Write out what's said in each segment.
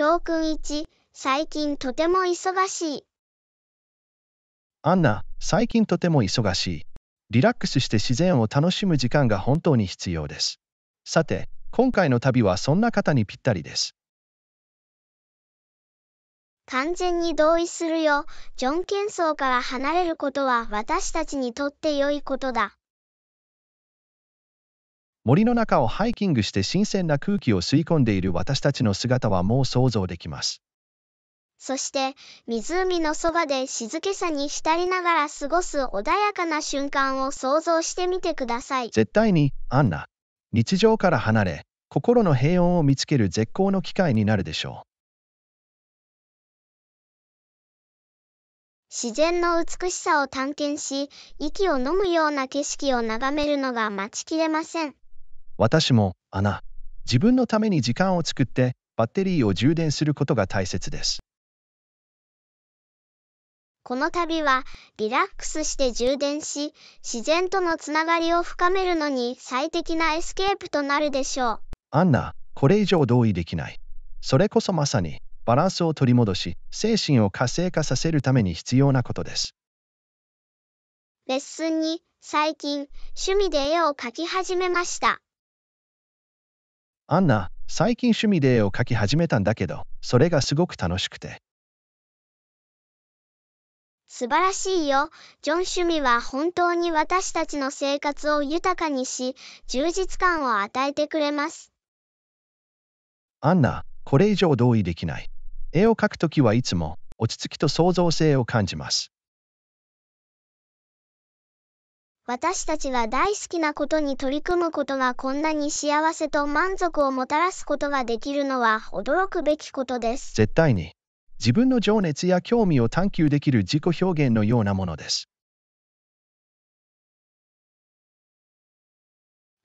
教訓1、最近とても忙しい。アンナ、最近とても忙しい。リラックスして自然を楽しむ時間が本当に必要です。さて、今回の旅はそんな方にぴったりです。完全に同意するよ。ジョン・ケンソーから離れることは私たちにとって良いことだ。森の中をハイキングして新鮮な空気を吸い込んでいる私たちの姿はもう想像できます。そして、湖のそばで静けさに浸りながら過ごす穏やかな瞬間を想像してみてください。絶対に、アンナ。日常から離れ、心の平穏を見つける絶好の機会になるでしょう。自然の美しさを探検し、息を飲むような景色を眺めるのが待ちきれません。私も、アナ、自分のために時間を作ってバッテリーを充電することが大切です。この旅はリラックスして充電し自然とのつながりを深めるのに最適なエスケープとなるでしょうアンナこれ以上同意できないそれこそまさにバランスを取り戻し精神を活性化させるために必要なことですレッスンに最近趣味で絵を描き始めましたアンナ、最近趣味で絵を描き始めたんだけど、それがすごく楽しくて。素晴らしいよ。ジョン趣味は本当に私たちの生活を豊かにし、充実感を与えてくれます。アンナ、これ以上同意できない。絵を描くときはいつも落ち着きと創造性を感じます。私たちは大好きなことに取り組むことがこんなに幸せと満足をもたらすことができるのは驚くべきことです。絶対に。自分の情熱や興味を探求できる自己表現のようなものです。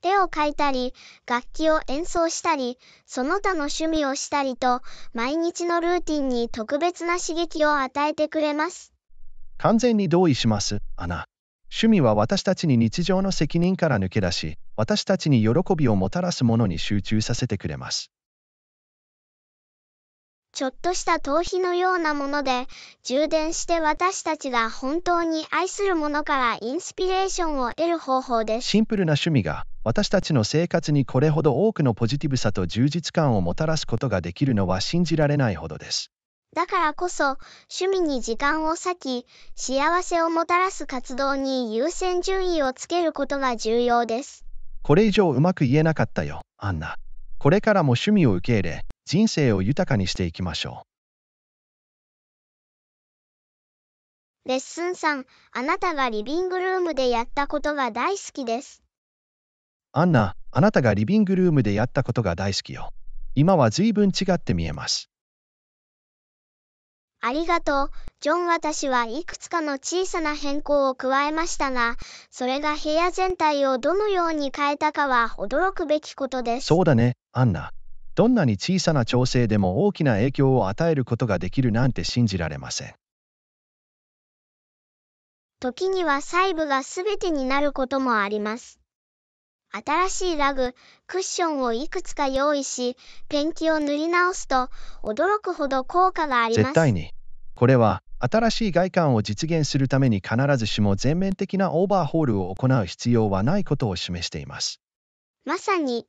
手を描いたり、楽器を演奏したり、その他の趣味をしたりと、毎日のルーティンに特別な刺激を与えてくれます。完全に同意します、アナ。趣味は私たちに日常の責任から抜け出し、私たちに喜びをもたらすものに集中させてくれます。ちょっとした逃避のようなもので、充電して私たちが本当に愛するものからインスピレーションを得る方法です。シンプルな趣味が、私たちの生活にこれほど多くのポジティブさと充実感をもたらすことができるのは信じられないほどです。だからこそ、趣味に時間を割き、幸せをもたらす活動に優先順位をつけることが重要です。これ以上うまく言えなかったよ、アンナ。これからも趣味を受け入れ、人生を豊かにしていきましょう。レッスン3、あなたがリビングルームでやったことが大好きです。アンナ、あなたがリビングルームでやったことが大好きよ。今は随分違って見えます。ありがとう。ジョン私はいくつかの小さな変更を加えましたが、それが部屋全体をどのように変えたかは驚くべきことです。そうだね、アンナ。どんなに小さな調整でも大きな影響を与えることができるなんて信じられません。時には細部が全てになることもあります。新しいラグ、クッションをいくつか用意し、ペンキを塗り直すと、驚くほど効果があります。絶対に、これは新しい外観を実現するために必ずしも全面的なオーバーホールを行う必要はないことを示しています。まさに、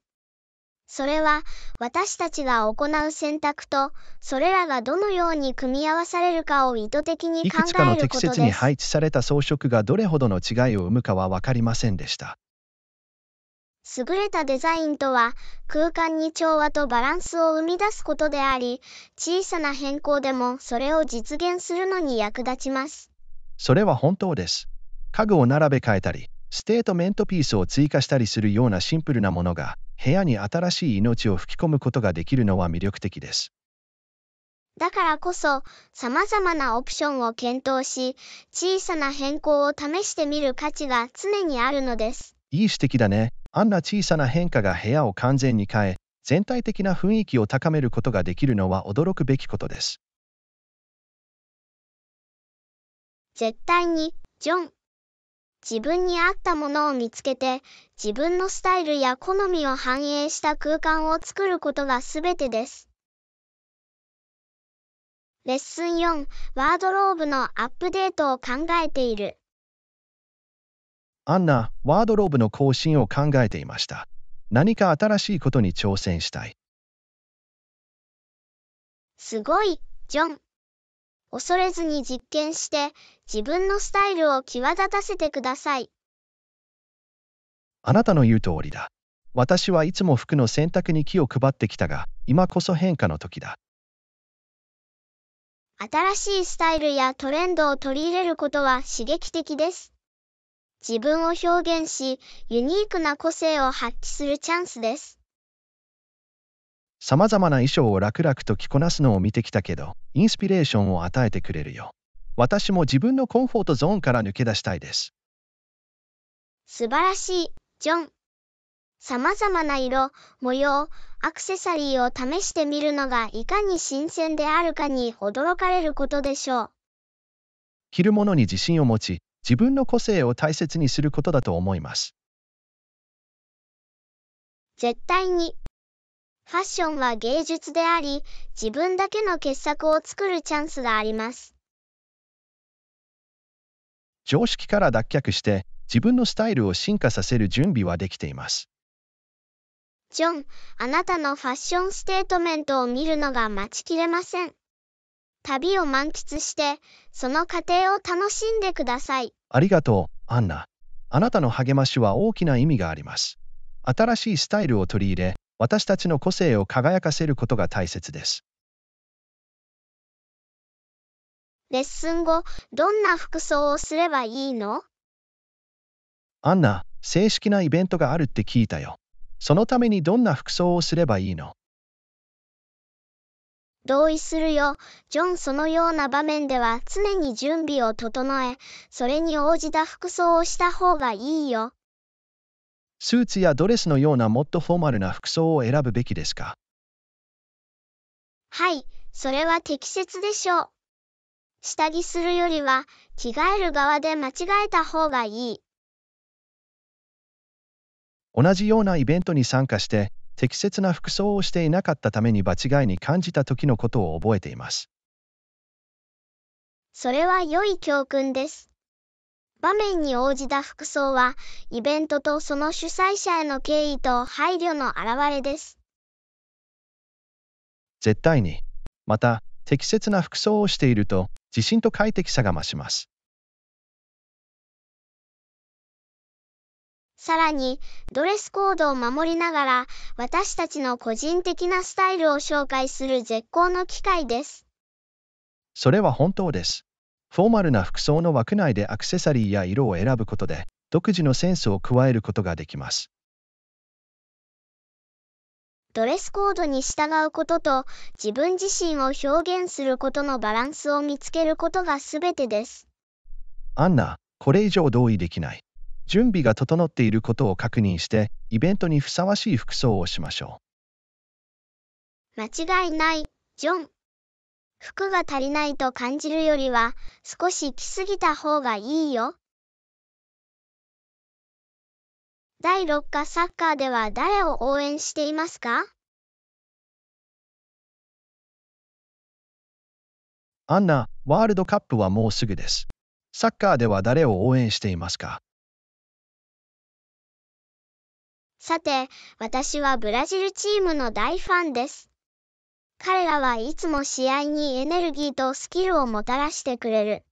それは私たちが行う選択とそれらがどのように組み合わされるかを意図的に考えることです。いくつかの適切に配置された装飾がどれほどの違いを生むかは分かりませんでした。優れたデザインとは、空間に調和とバランスを生み出すことであり、小さな変更でもそれを実現するのに役立ちます。それは本当です。家具を並べ替えたり、ステートメントピースを追加したりするようなシンプルなものが、部屋に新しい命を吹き込むことができるのは魅力的です。だからこそ、様々なオプションを検討し、小さな変更を試してみる価値が常にあるのです。いい指摘だね。あんな小さな変化が部屋を完全に変え、全体的な雰囲気を高めることができるのは驚くべきことです。絶対に、ジョン。自分に合ったものを見つけて、自分のスタイルや好みを反映した空間を作ることが全てです。レッスン4、ワードローブのアップデートを考えている。アンナ、ワードローブの更新を考えていました。何か新しいことに挑戦したい。すごい、ジョン。恐れずに実験して、自分のスタイルを際立たせてください。あなたの言う通りだ。私はいつも服の洗濯に気を配ってきたが、今こそ変化の時だ。新しいスタイルやトレンドを取り入れることは刺激的です。自分を表現し、ユニークな個性を発揮するチャンスです。様々な衣装を楽々と着こなすのを見てきたけど、インスピレーションを与えてくれるよ。私も自分のコンフォートゾーンから抜け出したいです。素晴らしい、ジョン。様々な色、模様、アクセサリーを試してみるのがいかに新鮮であるかに驚かれることでしょう。着るものに自信を持ち、自分の個性を大切にすることだと思います。絶対に。ファッションは芸術であり、自分だけの傑作を作るチャンスがあります。常識から脱却して、自分のスタイルを進化させる準備はできています。ジョン、あなたのファッションステートメントを見るのが待ちきれません。旅を満喫して、その過程を楽しんでください。ありがとう、アンナ。あなたの励ましは大きな意味があります。新しいスタイルを取り入れ、私たちの個性を輝かせることが大切です。レッスン後、どんな服装をすればいいのアンナ、正式なイベントがあるって聞いたよ。そのためにどんな服装をすればいいの同意するよ。ジョンそのような場面では常に準備を整え、それに応じた服装をした方がいいよ。スーツやドレスのようなもっとフォーマルな服装を選ぶべきですかはい、それは適切でしょう。下着するよりは、着替える側で間違えた方がいい。同じようなイベントに参加して、適切な服装をしていなかったために場違いに感じた時のことを覚えています。それは良い教訓です。場面に応じた服装は、イベントとその主催者への敬意と配慮の表れです。絶対に。また、適切な服装をしていると、自信と快適さが増します。さらに、ドレスコードを守りながら、私たちの個人的なスタイルを紹介する絶好の機会です。それは本当です。フォーマルな服装の枠内でアクセサリーや色を選ぶことで、独自のセンスを加えることができます。ドレスコードに従うことと自分自身を表現することのバランスを見つけることがすべてです。アンナ、これ以上同意できない。準備が整っていることを確認して、イベントにふさわしい服装をしましょう。間違いない、ジョン。服が足りないと感じるよりは、少し着すぎた方がいいよ。第6課サッカーでは誰を応援していますかアンナ、ワールドカップはもうすぐです。サッカーでは誰を応援していますかさて、私はブラジルチームの大ファンです。彼らはいつも試合にエネルギーとスキルをもたらしてくれる。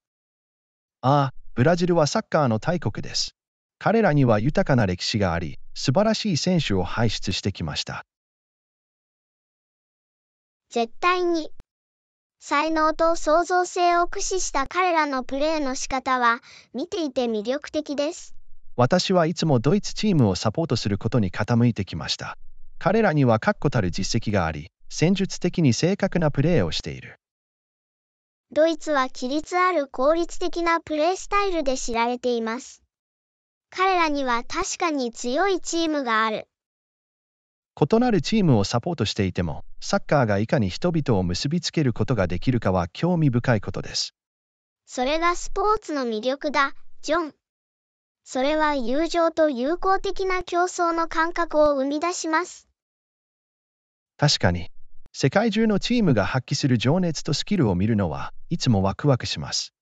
ああ、ブラジルはサッカーの大国です。彼らには豊かな歴史があり、素晴らしい選手を輩出してきました。絶対に。才能と創造性を駆使した彼らのプレーの仕方は、見ていて魅力的です。私はいつもドイツチームをサポートすることに傾いてきました。彼らには確固たる実績があり、戦術的に正確なプレーをしている。ドイツは規律ある効率的なプレースタイルで知られています。彼らには確かに強いチームがある。異なるチームをサポートしていても、サッカーがいかに人々を結びつけることができるかは興味深いことです。それがスポーツの魅力だ、ジョン。それは友情と友好的な競争の感覚を生み出します。確かに、世界中のチームが発揮する情熱とスキルを見るのはいつもワクワクします。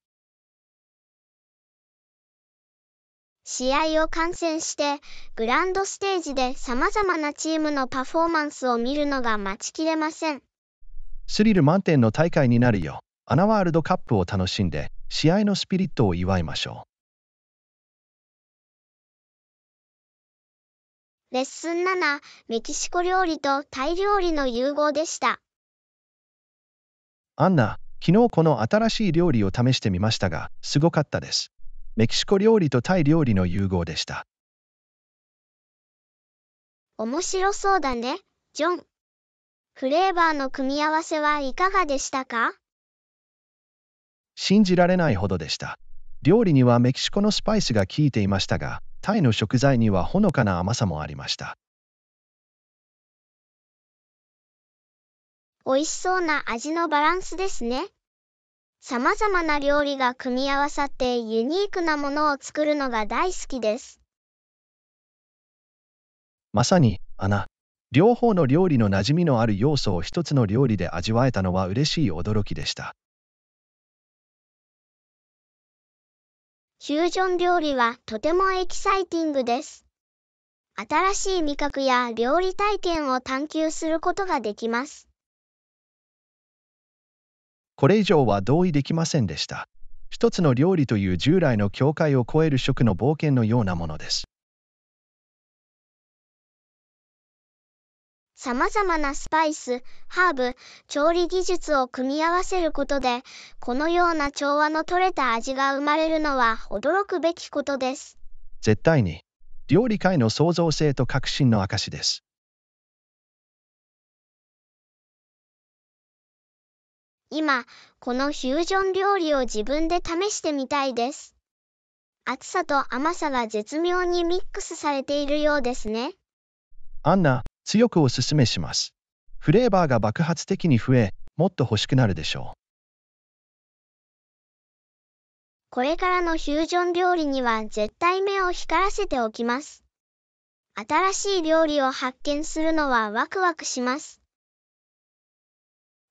試合を観戦して、グランドステージで様々なチームのパフォーマンスを見るのが待ちきれません。スリル満点の大会になるよ。アナワールドカップを楽しんで、試合のスピリットを祝いましょう。レッスン7、メキシコ料理とタイ料理の融合でした。アンナ、昨日この新しい料理を試してみましたが、すごかったです。メキシコ料理とタイ料理の融合でした。面白そうだね、ジョン。フレーバーの組み合わせはいかがでしたか信じられないほどでした。料理にはメキシコのスパイスが効いていましたが、タイの食材にはほのかな甘さもありました。美味しそうな味のバランスですね。様々な料理が組み合わさってユニークなものを作るのが大好きです。まさに、アナ、両方の料理の馴染みのある要素を一つの料理で味わえたのは嬉しい驚きでした。フュージョン料理はとてもエキサイティングです。新しい味覚や料理体験を探求することができます。これ以上は同意できませんでした。一つの料理という従来の境界を超える食の冒険のようなものです。様々なスパイス、ハーブ、調理技術を組み合わせることで、このような調和の取れた味が生まれるのは驚くべきことです。絶対に、料理界の創造性と革新の証です。今、このフュージョン料理を自分で試してみたいです。暑さと甘さが絶妙にミックスされているようですね。アンナ、強くお勧めします。フレーバーが爆発的に増え、もっと欲しくなるでしょう。これからのフュージョン料理には絶対目を光らせておきます。新しい料理を発見するのはワクワクします。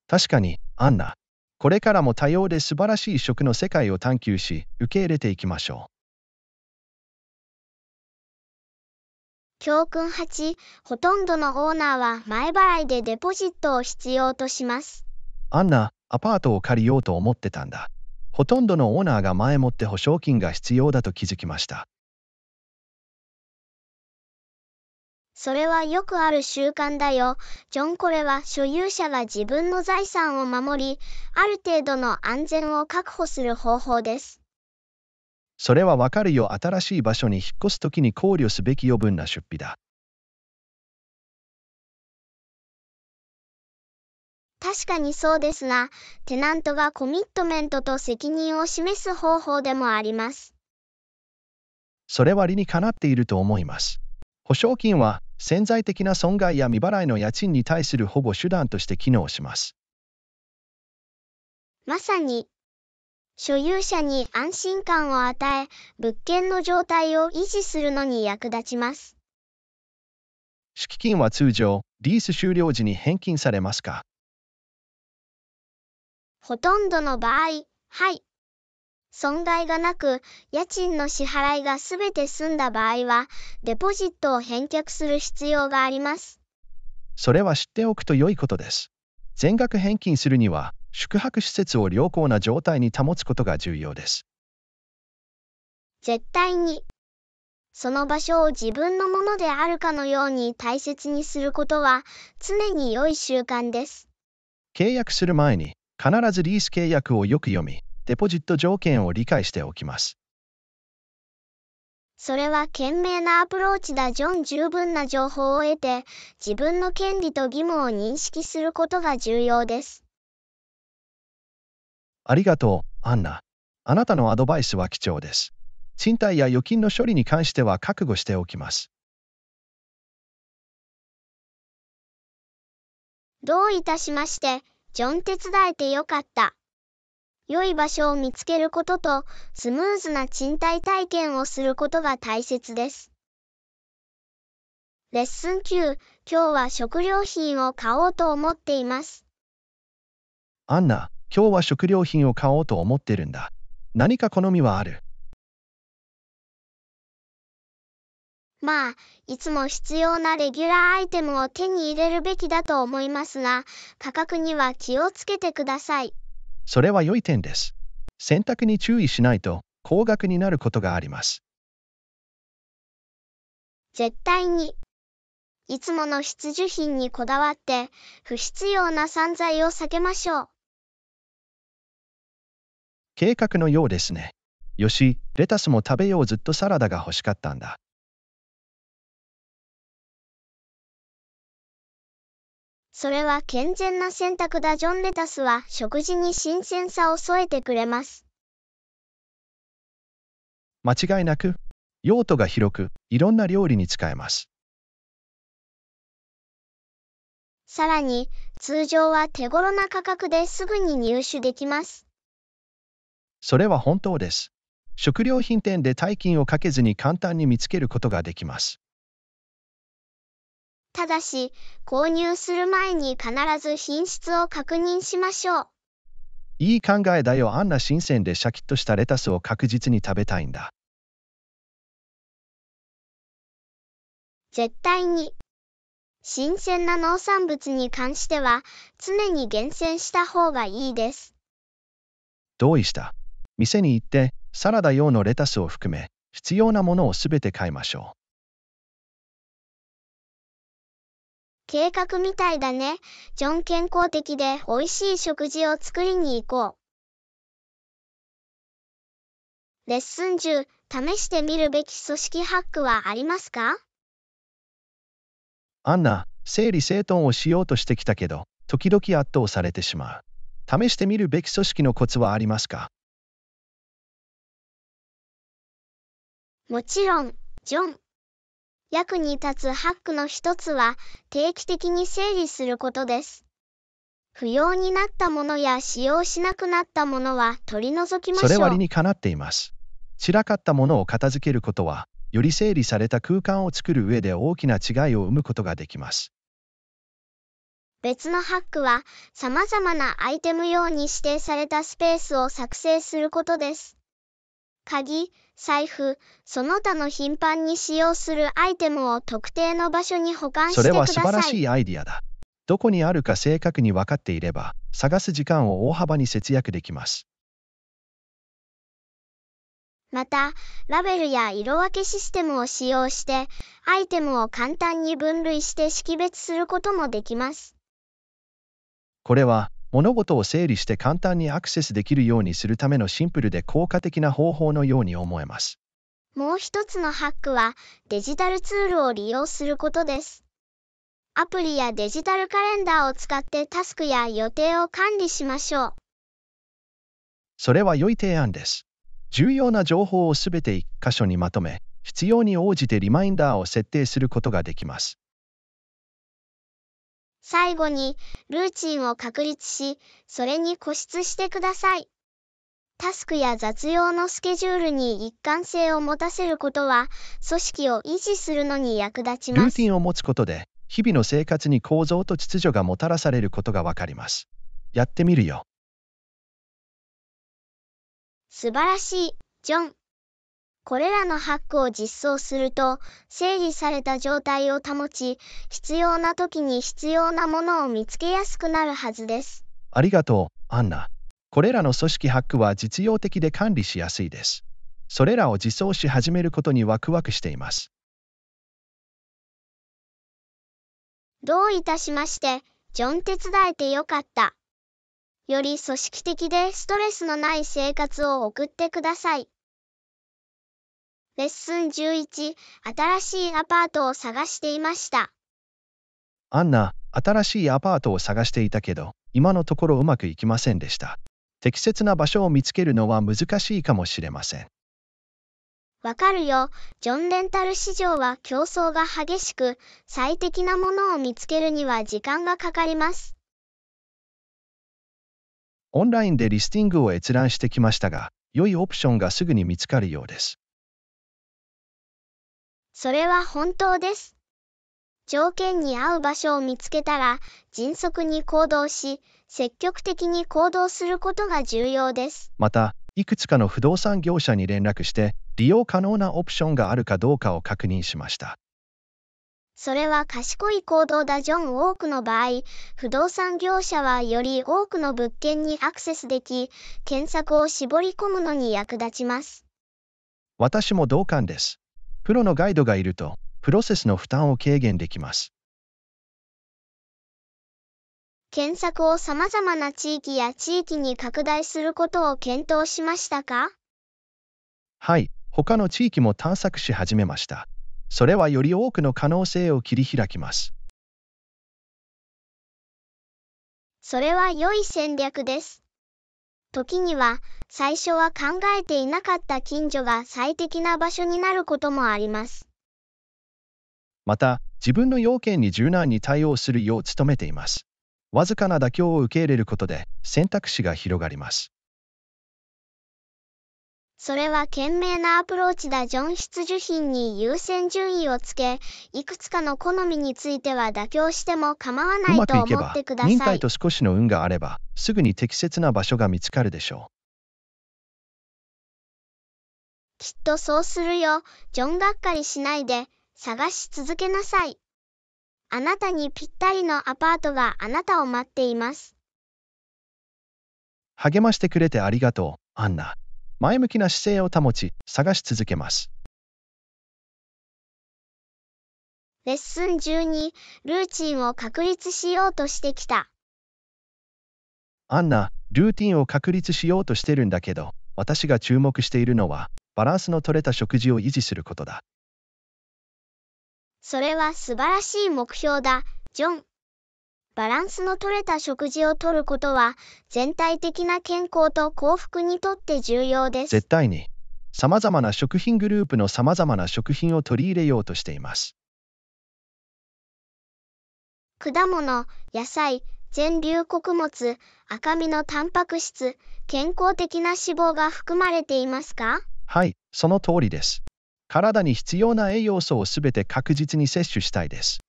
確かに、アンナ。これからも多様で素晴らしい食の世界を探求し、受け入れていきましょう。教訓8、ほとんどのオーナーは前払いでデポジットを必要とします。あんな、アパートを借りようと思ってたんだ。ほとんどのオーナーが前もって保証金が必要だと気づきました。それはよくある習慣だよ。ジョンこれは所有者が自分の財産を守り、ある程度の安全を確保する方法です。それはわかるよ新しい場所に引っ越すときに考慮すべき余分な出費だ。確かにそうですが、テナントがコミットメントと責任を示す方法でもあります。それは理にかなっていると思います。保証金は潜在的な損害や未払いの家賃に対する保護手段として機能します。まさに所有者に安心感を与え、物件の状態を維持するのに役立ちます。敷金は通常、リース終了時に返金されますかほとんどの場合、はい。損害がなく、家賃の支払いがすべて済んだ場合は、デポジットを返却する必要があります。それは知っておくと良いことです。全額返金するには、宿泊施設を良好な状態に保つことが重要です。絶対にその場所を自分のものであるかのように大切にすることは常に良い習慣です。契約する前に必ずリース契約をよく読み、デポジット条件を理解しておきます。それは賢明なアプローチだジョン十分な情報を得て自分の権利と義務を認識することが重要です。ありがとう、アンナ。あなたのアドバイスは貴重です。賃貸や預金の処理に関しては覚悟しておきます。どういたしまして、ジョン手伝えてよかった。良い場所を見つけることと、スムーズな賃貸体験をすることが大切です。レッスン9、今日は食料品を買おうと思っています。アンナ、今日は食料品を買おうと思ってるんだ。何か好みはあるまあ、いつも必要なレギュラーアイテムを手に入れるべきだと思いますが、価格には気をつけてください。それは良い点です。選択に注意しないと、高額になることがあります。絶対に。いつもの必需品にこだわって、不必要な散財を避けましょう。計画のようですね。よし、レタスも食べようずっとサラダが欲しかったんだ。それは健全な選択だジョンレタスは食事に新鮮さを添えてくれます。間違いなく、用途が広く、いろんな料理に使えます。さらに、通常は手頃な価格ですぐに入手できます。それは本当です。食料品店で大金をかけずに簡単に見つけることができます。ただし、購入する前に必ず品質を確認しましょう。いい考えだよ。あんな新鮮でシャキッとしたレタスを確実に食べたいんだ。絶対に。新鮮な農産物に関しては、常に厳選した方がいいです。同意した。店に行ってサラダ用のレタスを含め必要なものをすべて買いましょう。計画みたいだね。ジョン健康的で美味しい食事を作りに行こう。レッスン10、試してみるべき組織ハックはありますかアンナ、整理整頓をしようとしてきたけど、時々圧倒されてしまう。試してみるべき組織のコツはありますかもちろん、ジョン。役に立つハックの一つは、定期的に整理することです。不要になったものや使用しなくなったものは取り除きましょう。それ割にかなっています。散らかったものを片付けることは、より整理された空間を作る上で大きな違いを生むことができます。別のハックは、様々なアイテム用に指定されたスペースを作成することです。鍵、財布、その他の頻繁に使用するアイテムを特定の場所に保管してください。それは素晴らしいアイディアだ。どこにあるか正確に分かっていれば、探す時間を大幅に節約できます。また、ラベルや色分けシステムを使用して、アイテムを簡単に分類して識別することもできます。これは、物事を整理して簡単にアクセスできるようにするためのシンプルで効果的な方法のように思えます。もう一つのハックはデジタルツールを利用することです。アプリやデジタルカレンダーを使ってタスクや予定を管理しましょう。それは良い提案です。重要な情報をすべて1箇所にまとめ、必要に応じてリマインダーを設定することができます。最後に、ルーチンを確立し、それに固執してください。タスクや雑用のスケジュールに一貫性を持たせることは、組織を維持するのに役立ちます。ルーティンを持つことで、日々の生活に構造と秩序がもたらされることがわかります。やってみるよ。素晴らしい、ジョン。これらのハックを実装すると、整理された状態を保ち、必要な時に必要なものを見つけやすくなるはずです。ありがとう、アンナ。これらの組織ハックは実用的で管理しやすいです。それらを実装し始めることにワクワクしています。どういたしまして、ジョン手伝えてよかった。より組織的でストレスのない生活を送ってください。レッスン11、新しいアパートを探していました。アンナ、新しいアパートを探していたけど、今のところうまくいきませんでした。適切な場所を見つけるのは難しいかもしれません。わかるよ。ジョンレンタル市場は競争が激しく、最適なものを見つけるには時間がかかります。オンラインでリスティングを閲覧してきましたが、良いオプションがすぐに見つかるようです。それは本当です。条件に合う場所を見つけたら、迅速に行動し、積極的に行動することが重要です。また、いくつかの不動産業者に連絡して、利用可能なオプションがあるかどうかを確認しました。それは賢い行動だジョン多くの場合、不動産業者はより多くの物件にアクセスでき、検索を絞り込むのに役立ちます。私も同感です。プロのガイドがいると、プロセスの負担を軽減できます。検索を様々な地域や地域に拡大することを検討しましたかはい、他の地域も探索し始めました。それはより多くの可能性を切り開きます。それは良い戦略です。時には最初は考えていなかった近所が最適な場所になることもあります。また、自分の要件に柔軟に対応するよう努めています。わずかな妥協を受け入れることで選択肢が広がります。それは賢明なアプローチだジョン必需品に優先順位をつけ、いくつかの好みについては妥協しても構わないと思ってください。忍耐と少しの運があれば、すぐに適切な場所が見つかるでしょう。きっとそうするよ。ジョンがっかりしないで、探し続けなさい。あなたにぴったりのアパートがあなたを待っています。励ましてくれてありがとう、アンナ。前向きな姿勢を保ち、探し続けます。レッスン12、ルーチンを確立しようとしてきた。アンナ、ルーティンを確立しようとしてるんだけど、私が注目しているのは、バランスの取れた食事を維持することだ。それは素晴らしい目標だ、ジョン。バランスの取れた食事をとることは、全体的な健康と幸福にとって重要です。絶対に、様々な食品グループの様々な食品を取り入れようとしています。果物、野菜、全粒穀物、赤身のタンパク質、健康的な脂肪が含まれていますかはい、その通りです。体に必要な栄養素をすべて確実に摂取したいです。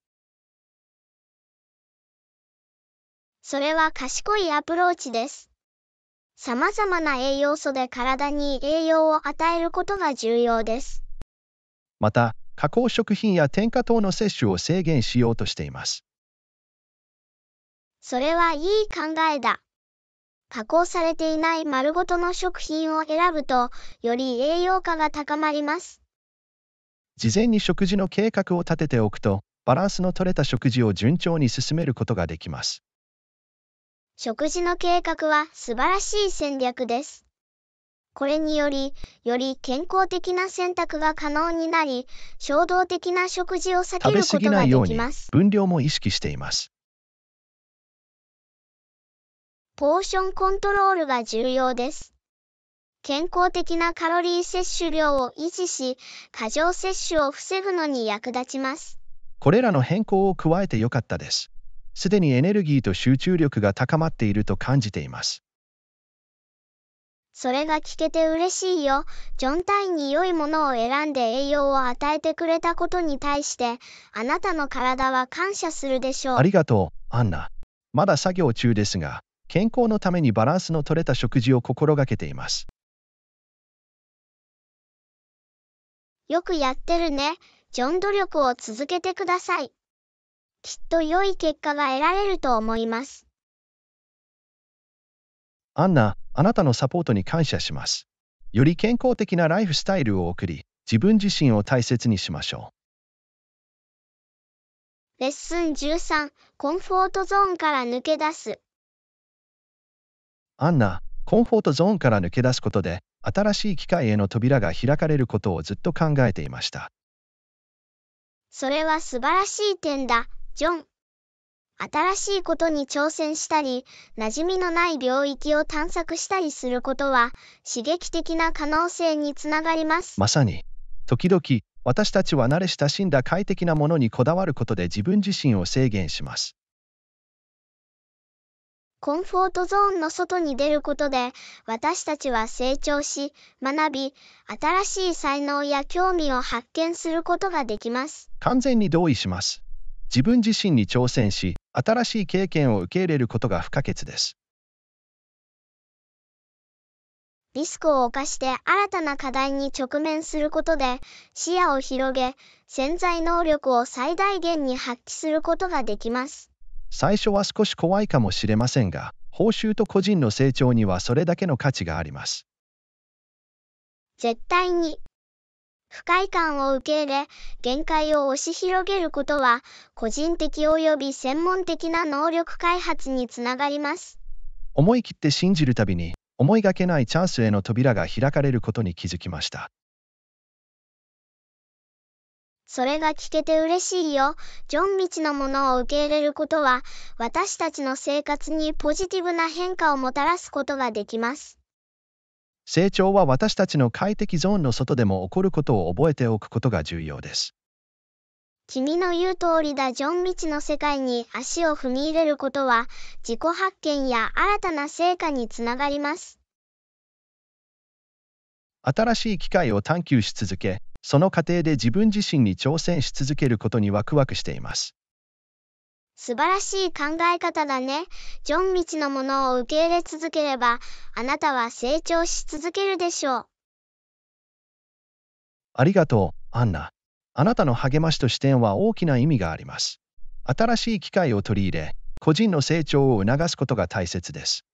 それは賢いアプローチです。様々な栄養素で体に栄養を与えることが重要です。また、加工食品や添加糖の摂取を制限しようとしています。それはいい考えだ。加工されていない丸ごとの食品を選ぶと、より栄養価が高まります。事前に食事の計画を立てておくと、バランスの取れた食事を順調に進めることができます。食事の計画は素晴らしい戦略です。これにより、より健康的な選択が可能になり、衝動的な食事を避けることができます。分量も意識しています。ポーションコントロールが重要です。健康的なカロリー摂取量を維持し、過剰摂取を防ぐのに役立ちます。これらの変更を加えてよかったです。すでにエネルギーと集中力が高まっていると感じています。それが聞けて嬉しいよ。ジョン単位に良いものを選んで栄養を与えてくれたことに対して、あなたの体は感謝するでしょう。ありがとう、アンナ。まだ作業中ですが、健康のためにバランスの取れた食事を心がけています。よくやってるね。ジョン努力を続けてください。きっと良い結果が得られると思います。アンナ、あなたのサポートに感謝します。より健康的なライフスタイルを送り、自分自身を大切にしましょう。レッスン13、コンフォートゾーンから抜け出す。アンナ、コンフォートゾーンから抜け出すことで、新しい機会への扉が開かれることをずっと考えていました。それは素晴らしい点だ。ジョン。新しいことに挑戦したり、馴染みのない領域を探索したりすることは、刺激的な可能性につながります。まさに、時々、私たちは慣れ親しんだ快適なものにこだわることで自分自身を制限します。コンフォートゾーンの外に出ることで、私たちは成長し、学び、新しい才能や興味を発見することができます。完全に同意します。自分自身に挑戦し、新しい経験を受け入れることが不可欠です。リスクを冒して新たな課題に直面することで視野を広げ潜在能力を最大限に発揮することができます最初は少し怖いかもしれませんが報酬と個人の成長にはそれだけの価値があります絶対に不快感を受け入れ、限界を押し広げることは、個人的及び専門的な能力開発につながります。思い切って信じるたびに、思いがけないチャンスへの扉が開かれることに気づきました。それが聞けて嬉しいよ。ジョン未知のものを受け入れることは、私たちの生活にポジティブな変化をもたらすことができます。成長は私たちの快適ゾーンの外でも起こることを覚えておくことが重要です。君の言う通りだジョン・未チの世界に足を踏み入れることは自己発見や新たな成果につながります。新しい機会を探求し続け、その過程で自分自身に挑戦し続けることにワクワクしています。素晴らしい考え方だね。ジョン道のものを受け入れ続ければ、あなたは成長し続けるでしょう。ありがとう、アンナ。あなたの励ましと視点は大きな意味があります。新しい機会を取り入れ、個人の成長を促すことが大切です。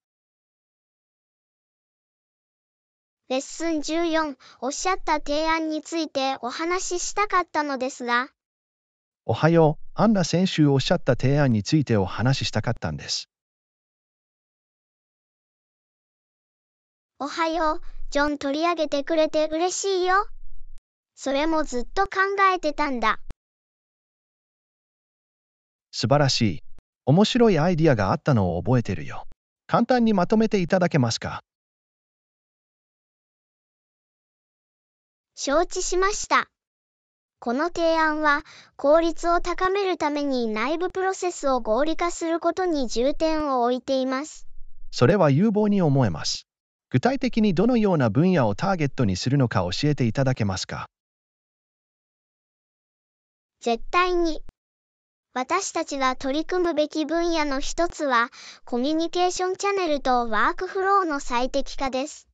レッスン14、おっしゃった提案についてお話ししたかったのですが、おはよう、アンナ先週おっしゃった提案についてお話ししたかったんです。おはよう、ジョン取り上げてくれて嬉しいよ。それもずっと考えてたんだ。素晴らしい。面白いアイディアがあったのを覚えてるよ。簡単にまとめていただけますか承知しました。この提案は、効率を高めるために内部プロセスを合理化することに重点を置いています。それは有望に思えます。具体的にどのような分野をターゲットにするのか教えていただけますか絶対に。私たちが取り組むべき分野の一つは、コミュニケーションチャンネルとワークフローの最適化です。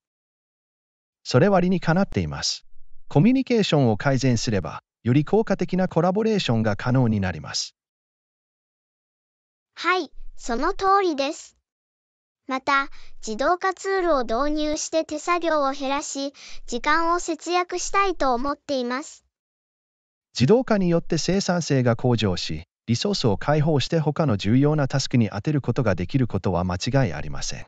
それ割にかなっています。コミュニケーションを改善すれば、より効果的なコラボレーションが可能になります。はい、その通りです。また、自動化ツールを導入して手作業を減らし、時間を節約したいと思っています。自動化によって生産性が向上し、リソースを解放して他の重要なタスクに充てることができることは間違いありません。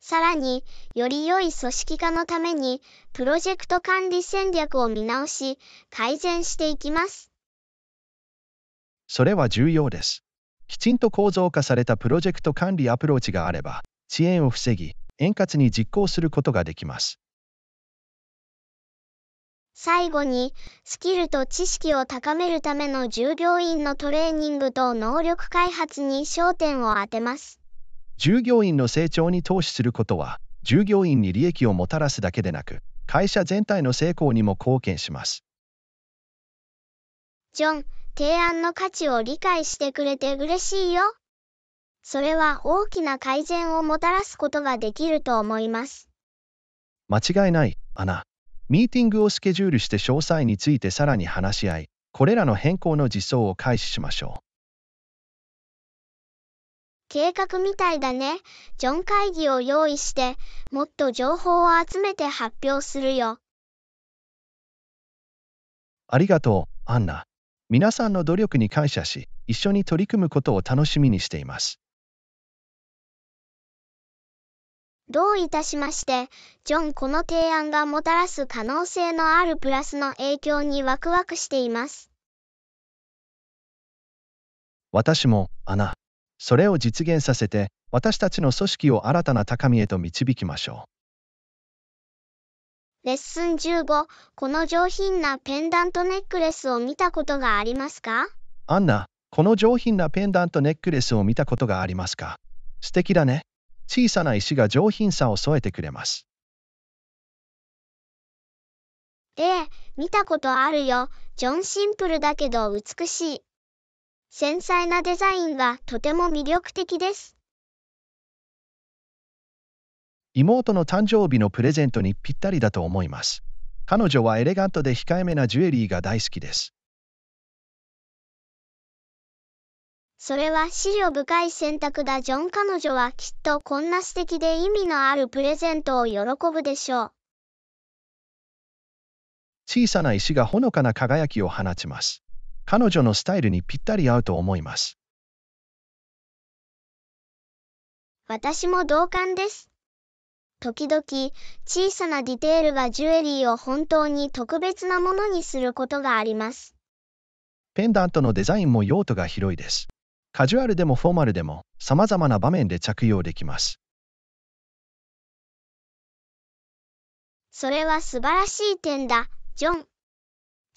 さらに、より良い組織化のために、プロジェクト管理戦略を見直し、改善していきます。それは重要です。きちんと構造化されたプロジェクト管理アプローチがあれば、遅延を防ぎ、円滑に実行することができます。最後に、スキルと知識を高めるための従業員のトレーニングと能力開発に焦点を当てます。従業員の成長に投資することは、従業員に利益をもたらすだけでなく、会社全体の成功にも貢献します。ジョン、提案の価値を理解してくれて嬉しいよ。それは大きな改善をもたらすことができると思います。間違いない、アナ。ミーティングをスケジュールして詳細についてさらに話し合い、これらの変更の実装を開始しましょう。計画みたいだね。ジョン会議を用意して、もっと情報を集めて発表するよ。ありがとう、アンナ。皆さんの努力に感謝し、一緒に取り組むことを楽しみにしています。どういたしまして、ジョンこの提案がもたらす可能性のあるプラスの影響にワクワクしています。私も、アナ。それを実現させて、私たちの組織を新たな高みへと導きましょう。レッスン15、この上品なペンダントネックレスを見たことがありますかアンナ、この上品なペンダントネックレスを見たことがありますか素敵だね。小さな石が上品さを添えてくれます。ええ、見たことあるよ。ジョンシンプルだけど美しい。繊細なデザインがとても魅力的です。妹の誕生日のプレゼントにぴったりだと思います。彼女はエレガントで控えめなジュエリーが大好きです。それは資料深い選択だジョン彼女はきっとこんな素敵で意味のあるプレゼントを喜ぶでしょう。小さな石がほのかな輝きを放ちます。彼女のスタイルにぴったり合うと思います。私も同感です。時々、小さなディテールがジュエリーを本当に特別なものにすることがあります。ペンダントのデザインも用途が広いです。カジュアルでもフォーマルでも、様々な場面で着用できます。それは素晴らしい点だ、ジョン。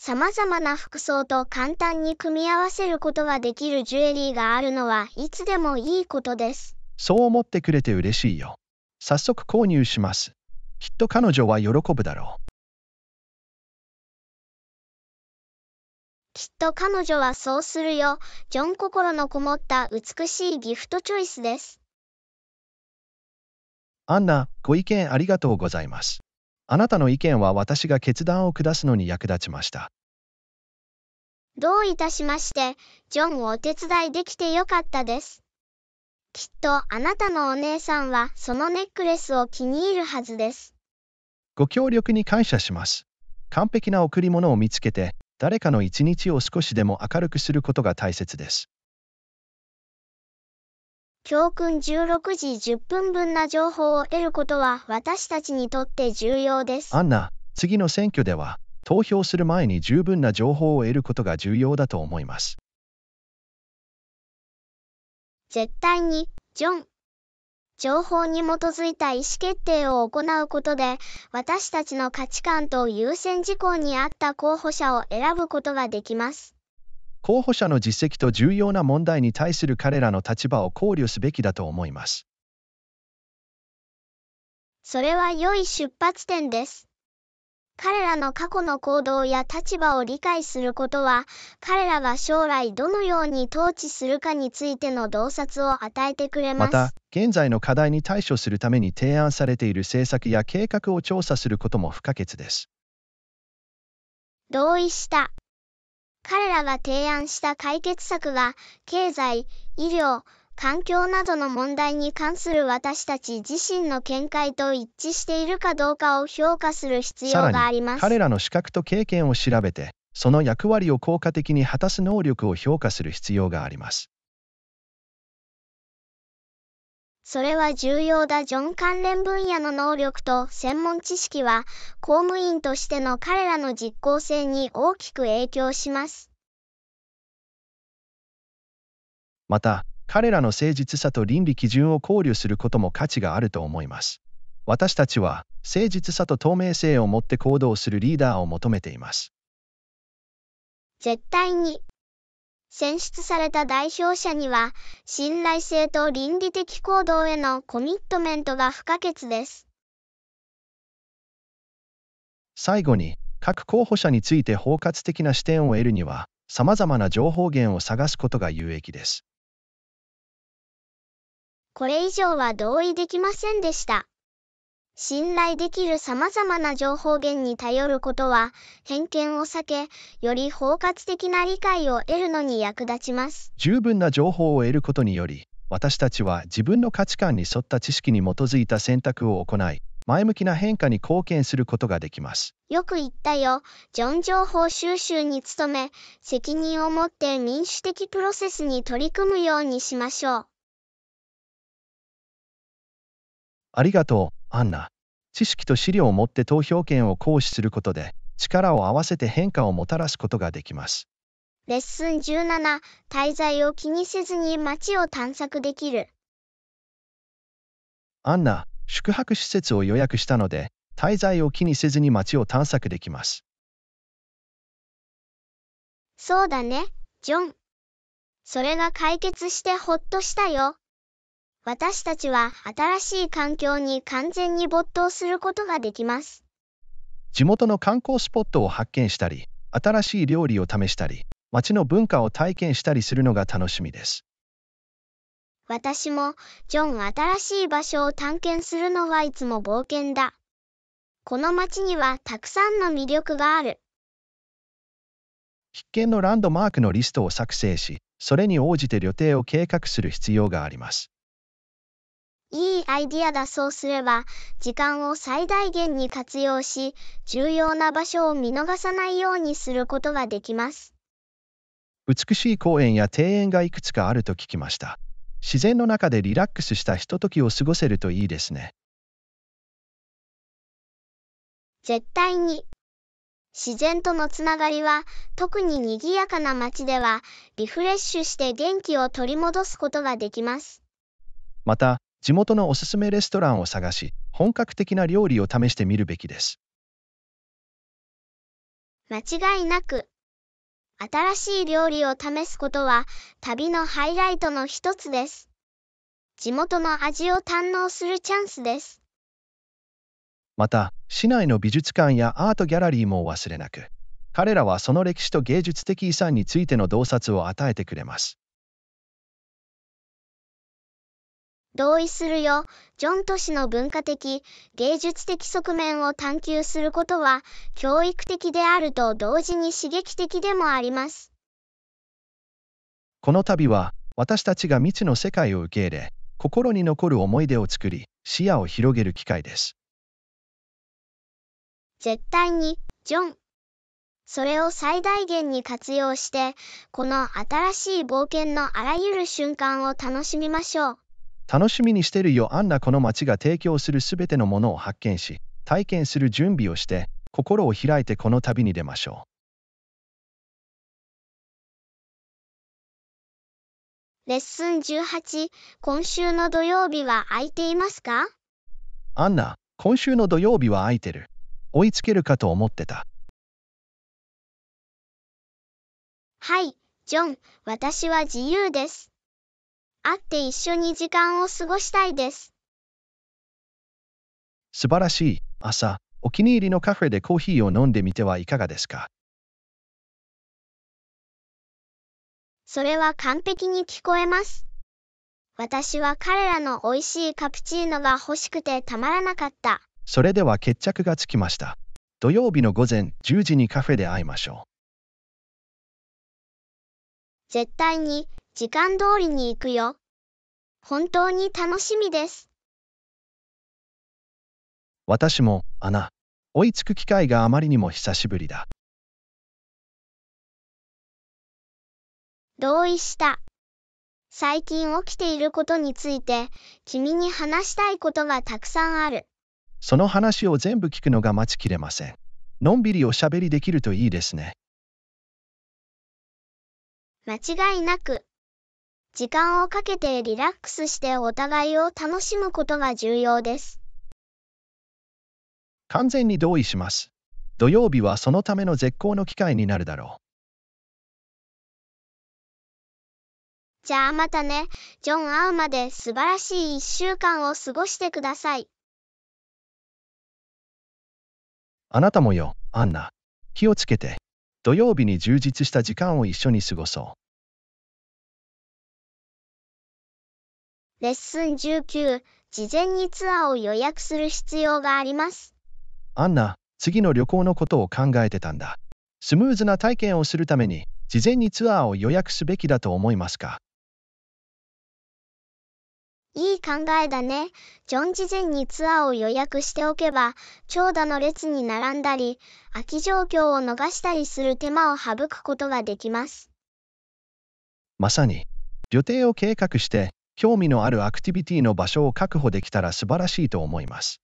様々な服装と簡単に組み合わせることができるジュエリーがあるのはいつでもいいことです。そう思ってくれて嬉しいよ。早速購入します。きっと彼女は喜ぶだろう。きっと彼女はそうするよ。ジョン心のこもった美しいギフトチョイスです。アンナ、ご意見ありがとうございます。あなたの意見は私が決断を下すのに役立ちました。どういたしまして、ジョンをお手伝いできてよかったです。きっとあなたのお姉さんはそのネックレスを気に入るはずです。ご協力に感謝します。完璧な贈り物を見つけて、誰かの一日を少しでも明るくすることが大切です。教訓16時10分分な情報を得ることは私たちにとって重要です。アンナ、次の選挙では、投票する前に十分な情報を得ることが重要だと思います。絶対に、ジョン。情報に基づいた意思決定を行うことで、私たちの価値観と優先事項に合った候補者を選ぶことができます。候補者の実績と重要な問題に対する彼らの立場を考慮すべきだと思います。それは良い出発点です。彼らの過去の行動や立場を理解することは、彼らが将来どのように統治するかについての洞察を与えてくれます。また、現在の課題に対処するために提案されている政策や計画を調査することも不可欠です。同意した。彼らが提案した解決策は、経済、医療、環境などの問題に関する私たち自身の見解と一致しているかどうかを評価する必要があります。彼らの資格と経験を調べて、その役割を効果的に果たす能力を評価する必要があります。それは重要だジョン関連分野の能力と専門知識は、公務員としての彼らの実効性に大きく影響します。また、彼らの誠実さと倫理基準を考慮することも価値があると思います。私たちは、誠実さと透明性を持って行動するリーダーを求めています。絶対に選出された代表者には、信頼性と倫理的行動へのコミットメントが不可欠です。最後に、各候補者について包括的な視点を得るには、様々な情報源を探すことが有益です。これ以上は同意できませんでした。信頼できる様々な情報源に頼ることは、偏見を避け、より包括的な理解を得るのに役立ちます。十分な情報を得ることにより、私たちは自分の価値観に沿った知識に基づいた選択を行い、前向きな変化に貢献することができます。よく言ったよ。ジョン情報収集に努め、責任を持って民主的プロセスに取り組むようにしましょう。ありがとう、アンナ。知識と資料を持って投票権を行使することで、力を合わせて変化をもたらすことができます。レッスン17、滞在を気にせずに街を探索できる。アンナ、宿泊施設を予約したので、滞在を気にせずに街を探索できます。そうだね、ジョン。それが解決してほっとしたよ。私たちは新しい環境に完全に没頭することができます。地元の観光スポットを発見したり、新しい料理を試したり、町の文化を体験したりするのが楽しみです。私も、ジョン、新しい場所を探検するのはいつも冒険だ。この町にはたくさんの魅力がある。必見のランドマークのリストを作成し、それに応じて旅程を計画する必要があります。いいアイディアだそうすれば、時間を最大限に活用し、重要な場所を見逃さないようにすることができます。美しい公園や庭園がいくつかあると聞きました。自然の中でリラックスしたひとときを過ごせるといいですね。絶対に。自然とのつながりは、特ににぎやかな街では、リフレッシュして元気を取り戻すことができます。また、地元のおすすめレストランを探し、本格的な料理を試してみるべきです。間違いなく、新しい料理を試すことは、旅のハイライトの一つです。地元の味を堪能するチャンスです。また、市内の美術館やアートギャラリーも忘れなく、彼らはその歴史と芸術的遺産についての洞察を与えてくれます。同意するよ。ジョン都市の文化的、芸術的側面を探求することは、教育的であると同時に刺激的でもあります。この度は、私たちが未知の世界を受け入れ、心に残る思い出を作り、視野を広げる機会です。絶対に、ジョン。それを最大限に活用して、この新しい冒険のあらゆる瞬間を楽しみましょう。楽しみにしてるよアンナこの街が提供するすべてのものを発見し、体験する準備をして、心を開いてこの旅に出ましょう。レッスン18、今週の土曜日は空いていますかアンナ、今週の土曜日は空いてる。追いつけるかと思ってた。はい、ジョン、私は自由です。会って一緒に時間を過ごしたいです。素晴らしい。朝、お気に入りのカフェでコーヒーを飲んでみてはいかがですかそれは完璧に聞こえます。私は彼らの美味しいカプチーノが欲しくてたまらなかった。それでは決着がつきました。土曜日の午前10時にカフェで会いましょう。絶対に時間通りに行くよ。本当に楽しみです。私も、アナ、追いつく機会があまりにも久しぶりだ。同意した。最近起きていることについて、君に話したいことがたくさんある。その話を全部聞くのが待ちきれません。のんびりおしゃべりできるといいですね。間違いなく。時間をかけてリラックスしてお互いを楽しむことが重要です。完全に同意します。土曜日はそのための絶好の機会になるだろう。じゃあまたね、ジョン・アウまで素晴らしい1週間を過ごしてください。あなたもよ、アンナ。気をつけて。土曜日に充実した時間を一緒に過ごそう。レッスン19、事前にツアーを予約する必要があります。アンナ、次の旅行のことを考えてたんだ。スムーズな体験をするために、事前にツアーを予約すべきだと思いますかいい考えだね。ジョン事前にツアーを予約しておけば、長蛇の列に並んだり、空き状況を逃したりする手間を省くことができます。まさに、旅程を計画して、興味のあるアクティビティの場所を確保できたら素晴らしいと思います。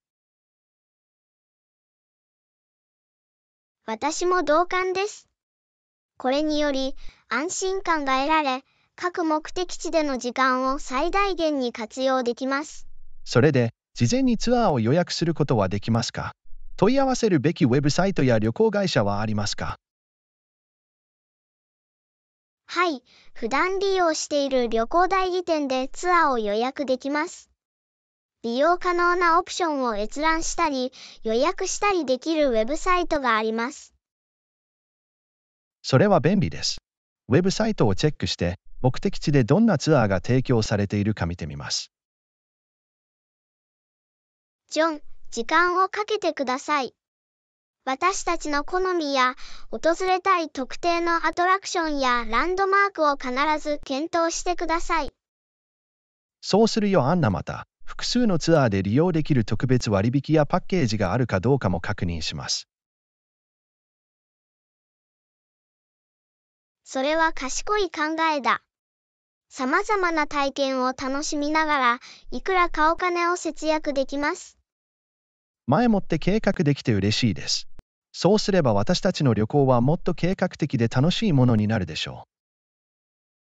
私も同感です。これにより、安心感が得られ、各目的地での時間を最大限に活用できます。それで、事前にツアーを予約することはできますか問い合わせるべきウェブサイトや旅行会社はありますかはい、普段利用している旅行代理店でツアーを予約できます。利用可能なオプションを閲覧したり、予約したりできるウェブサイトがあります。それは便利です。ウェブサイトをチェックして、目的地でどんなツアーが提供されているか見てみます。ジョン、時間をかけてください。私たちの好みや、訪れたい特定のアトラクションやランドマークを必ず検討してください。そうするよ、アンナまた、複数のツアーで利用できる特別割引やパッケージがあるかどうかも確認します。それは賢い考えだ。さまざまな体験を楽しみながら、いくらかお金を節約できます。前もって計画できて嬉しいです。そうすれば私たちの旅行はもっと計画的で楽しいものになるでしょう。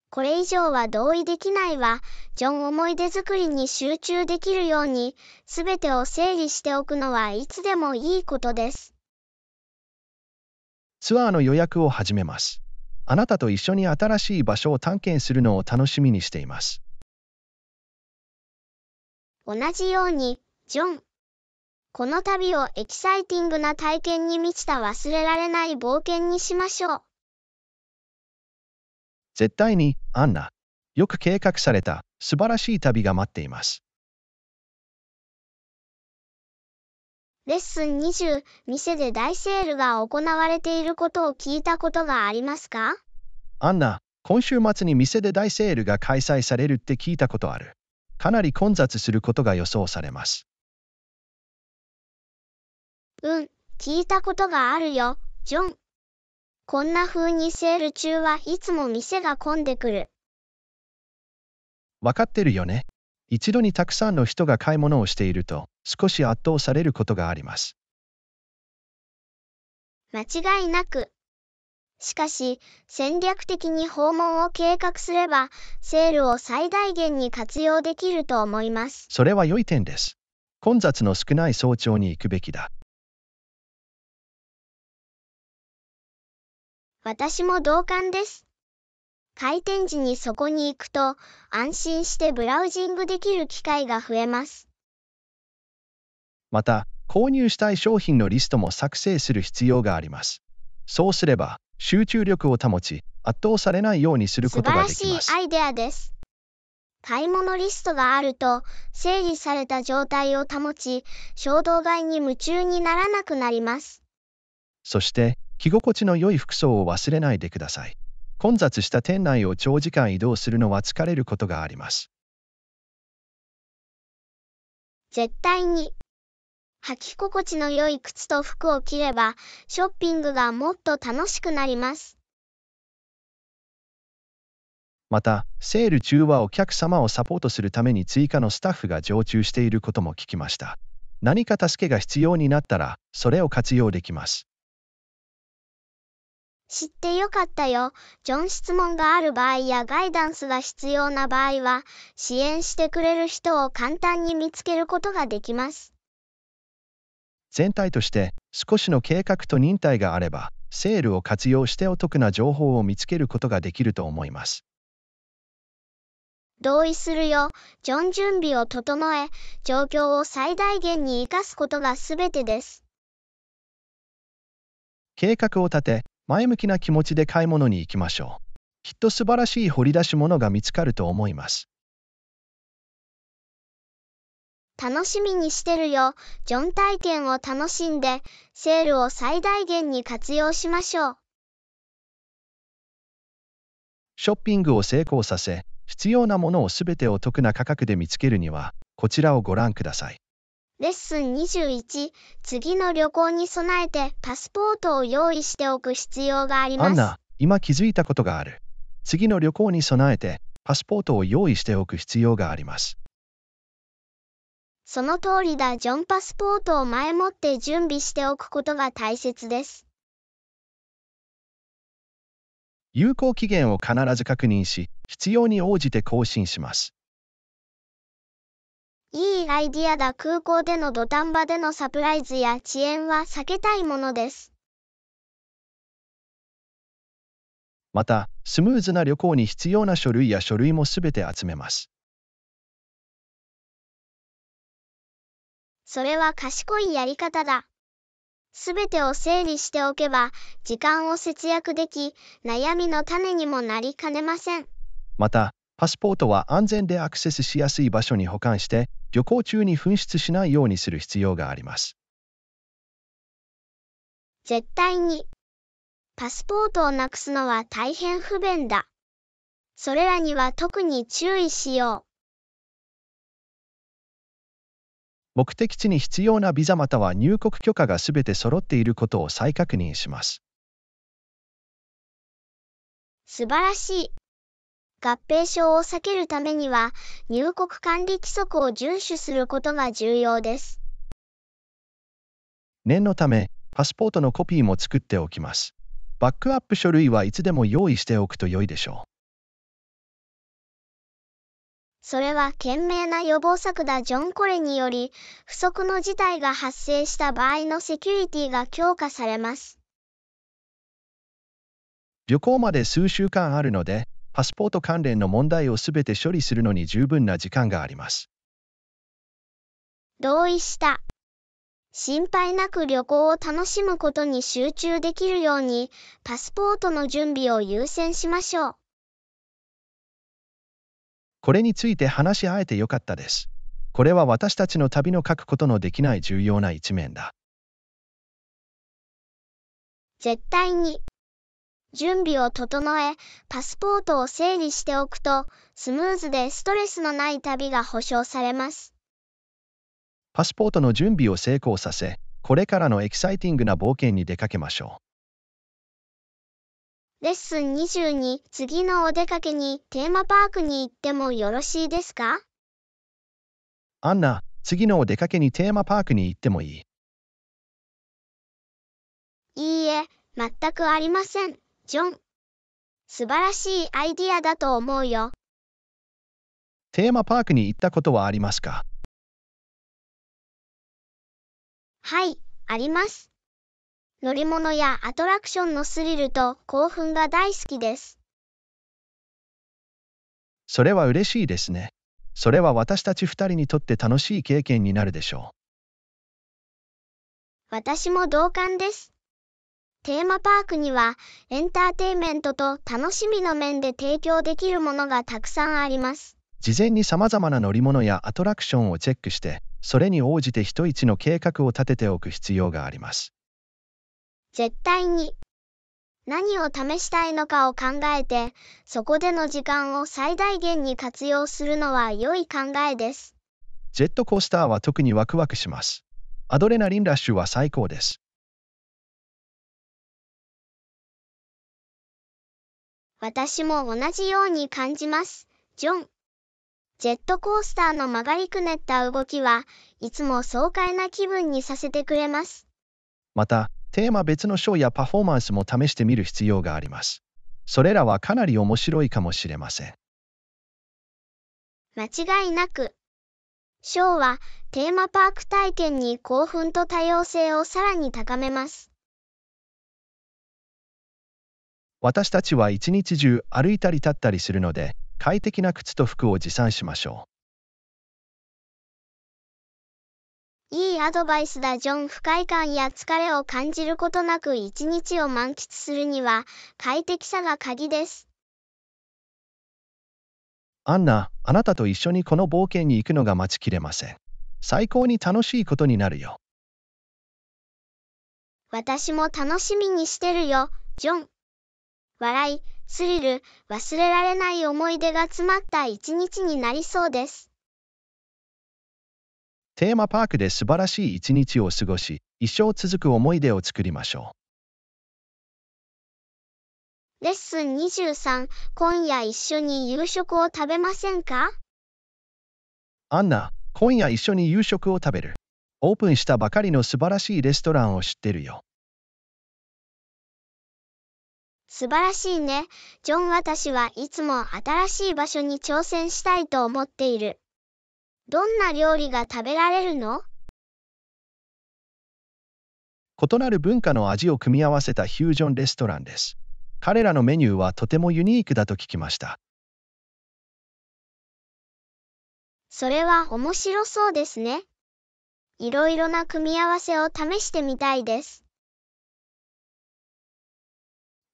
これ以上は同意できないわ。ジョン思い出作りに集中できるように、すべてを整理しておくのはいつでもいいことです。ツアーの予約を始めます。あなたと一緒に新しい場所を探検するのを楽しみにしています。同じように、ジョン。この旅をエキサイティングな体験に満ちた忘れられない冒険にしましょう。絶対に、アンナ。よく計画された素晴らしい旅が待っています。レッスン20、店で大セールが行われていることを聞いたことがありますかアンナ、今週末に店で大セールが開催されるって聞いたことある。かなり混雑することが予想されます。うん、聞いたことがあるよ、ジョン。こんな風にセール中はいつも店が混んでくる。わかってるよね。一度にたくさんの人が買い物をしていると、少し圧倒されることがあります。間違いなく。しかし、戦略的に訪問を計画すれば、セールを最大限に活用できると思います。それは良い点です。混雑の少ない早朝に行くべきだ。私も同感です。開店時にそこに行くと、安心してブラウジングできる機会が増えます。また、購入したい商品のリストも作成する必要があります。そうすれば、集中力を保ち、圧倒されないようにすることができます。素晴らしいアイデアです。買い物リストがあると、整理された状態を保ち、衝動買いに夢中にならなくなります。そして、着心地の良い服装を忘れないでください。混雑した店内を長時間移動するのは疲れることがあります。絶対に。履き心地の良い靴と服を着れば、ショッピングがもっと楽しくなります。また、セール中はお客様をサポートするために追加のスタッフが常駐していることも聞きました。何か助けが必要になったら、それを活用できます。知ってよかったよ。ジョン質問がある場合やガイダンスが必要な場合は、支援してくれる人を簡単に見つけることができます。全体として少しの計画と忍耐があれば、セールを活用してお得な情報を見つけることができると思います。同意するよ。ジョン準備を整え、状況を最大限に生かすことが全てです。計画を立て、前向きな気持ちで買い物に行きましょう。きっと素晴らしい掘り出し物が見つかると思います。楽しみにしてるよ。ジョン体験を楽しんで、セールを最大限に活用しましょう。ショッピングを成功させ、必要なものをすべてお得な価格で見つけるには、こちらをご覧ください。レッスン21、次の旅行に備えてパスポートを用意しておく必要があります。アンナ、今気づいたことがある。次の旅行に備えてパスポートを用意しておく必要があります。その通りだ、ジョンパスポートを前もって準備しておくことが大切です。有効期限を必ず確認し、必要に応じて更新します。いいアイディアだ空港での土壇場でのサプライズや遅延は避けたいものです。また、スムーズな旅行に必要な書類や書類もすべて集めます。それは賢いやり方だ。すべてを整理しておけば、時間を節約でき、悩みの種にもなりかねません。また、パスポートは安全でアクセスしやすい場所に保管して、旅行中に紛失しないようにする必要があります。絶対に。パスポートをなくすのは大変不便だ。それらには特に注意しよう。目的地に必要なビザまたは入国許可がすべて揃っていることを再確認します。素晴らしい。合併症を避けるためには、入国管理規則を遵守することが重要です。念のため、パスポートのコピーも作っておきます。バックアップ書類はいつでも用意しておくと良いでしょう。それは賢明な予防策だジョン・コレにより、不測の事態が発生した場合のセキュリティが強化されます。旅行まで数週間あるので、パスポート関連の問題をすべて処理するのに十分な時間があります。同意した。心配なく旅行を楽しむことに集中できるように、パスポートの準備を優先しましょう。これについて話し合えてよかったです。これは私たちの旅の書くことのできない重要な一面だ。絶対に。準備を整え、パスポートを整理しておくと、スムーズでストレスのない旅が保証されます。パスポートの準備を成功させ、これからのエキサイティングな冒険に出かけましょう。レッスン22、次のお出かけにテーマパークに行ってもよろしいですかアンナ、次のお出かけにテーマパークに行ってもいいいいえ、全くありません。ジョン。素晴らしいアイディアだと思うよ。テーマパークに行ったことはありますかはい、あります。乗り物やアトラクションのスリルと興奮が大好きです。それは嬉しいですね。それは私たち二人にとって楽しい経験になるでしょう。私も同感です。テーマパークにはエンターテイメントと楽しみの面で提供できるものがたくさんあります。事前に様々な乗り物やアトラクションをチェックして、それに応じて人一の計画を立てておく必要があります。絶対に何を試したいのかを考えて、そこでの時間を最大限に活用するのは良い考えです。ジェットコースターは特にワクワクします。アドレナリンラッシュは最高です。私も同じように感じます、ジョン。ジェットコースターの曲がりくねった動きはいつも爽快な気分にさせてくれます。また、テーマ別のショーやパフォーマンスも試してみる必要があります。それらはかなり面白いかもしれません。間違いなく。ショーはテーマパーク体験に興奮と多様性をさらに高めます。私たちは一日中歩いたり立ったりするので、快適な靴と服を持参しましょう。いいアドバイスだジョン不快感や疲れを感じることなく一日を満喫するには快適さが鍵です。アンナ、あなたと一緒にこの冒険に行くのが待ちきれません。最高に楽しいことになるよ。私も楽しみにしてるよ、ジョン。笑い、スリル、忘れられない思い出が詰まった一日になりそうです。テーマパークで素晴らしい一日を過ごし、一生続く思い出を作りましょう。レッスン23、今夜一緒に夕食を食べませんかアンナ、今夜一緒に夕食を食べる。オープンしたばかりの素晴らしいレストランを知ってるよ。素晴らしいね。ジョン私はいつも新しい場所に挑戦したいと思っている。どんな料理が食べられるの異なる文化の味を組み合わせたフュージョンレストランです。彼らのメニューはとてもユニークだと聞きました。それは面白そうですね。いろいろな組み合わせを試してみたいです。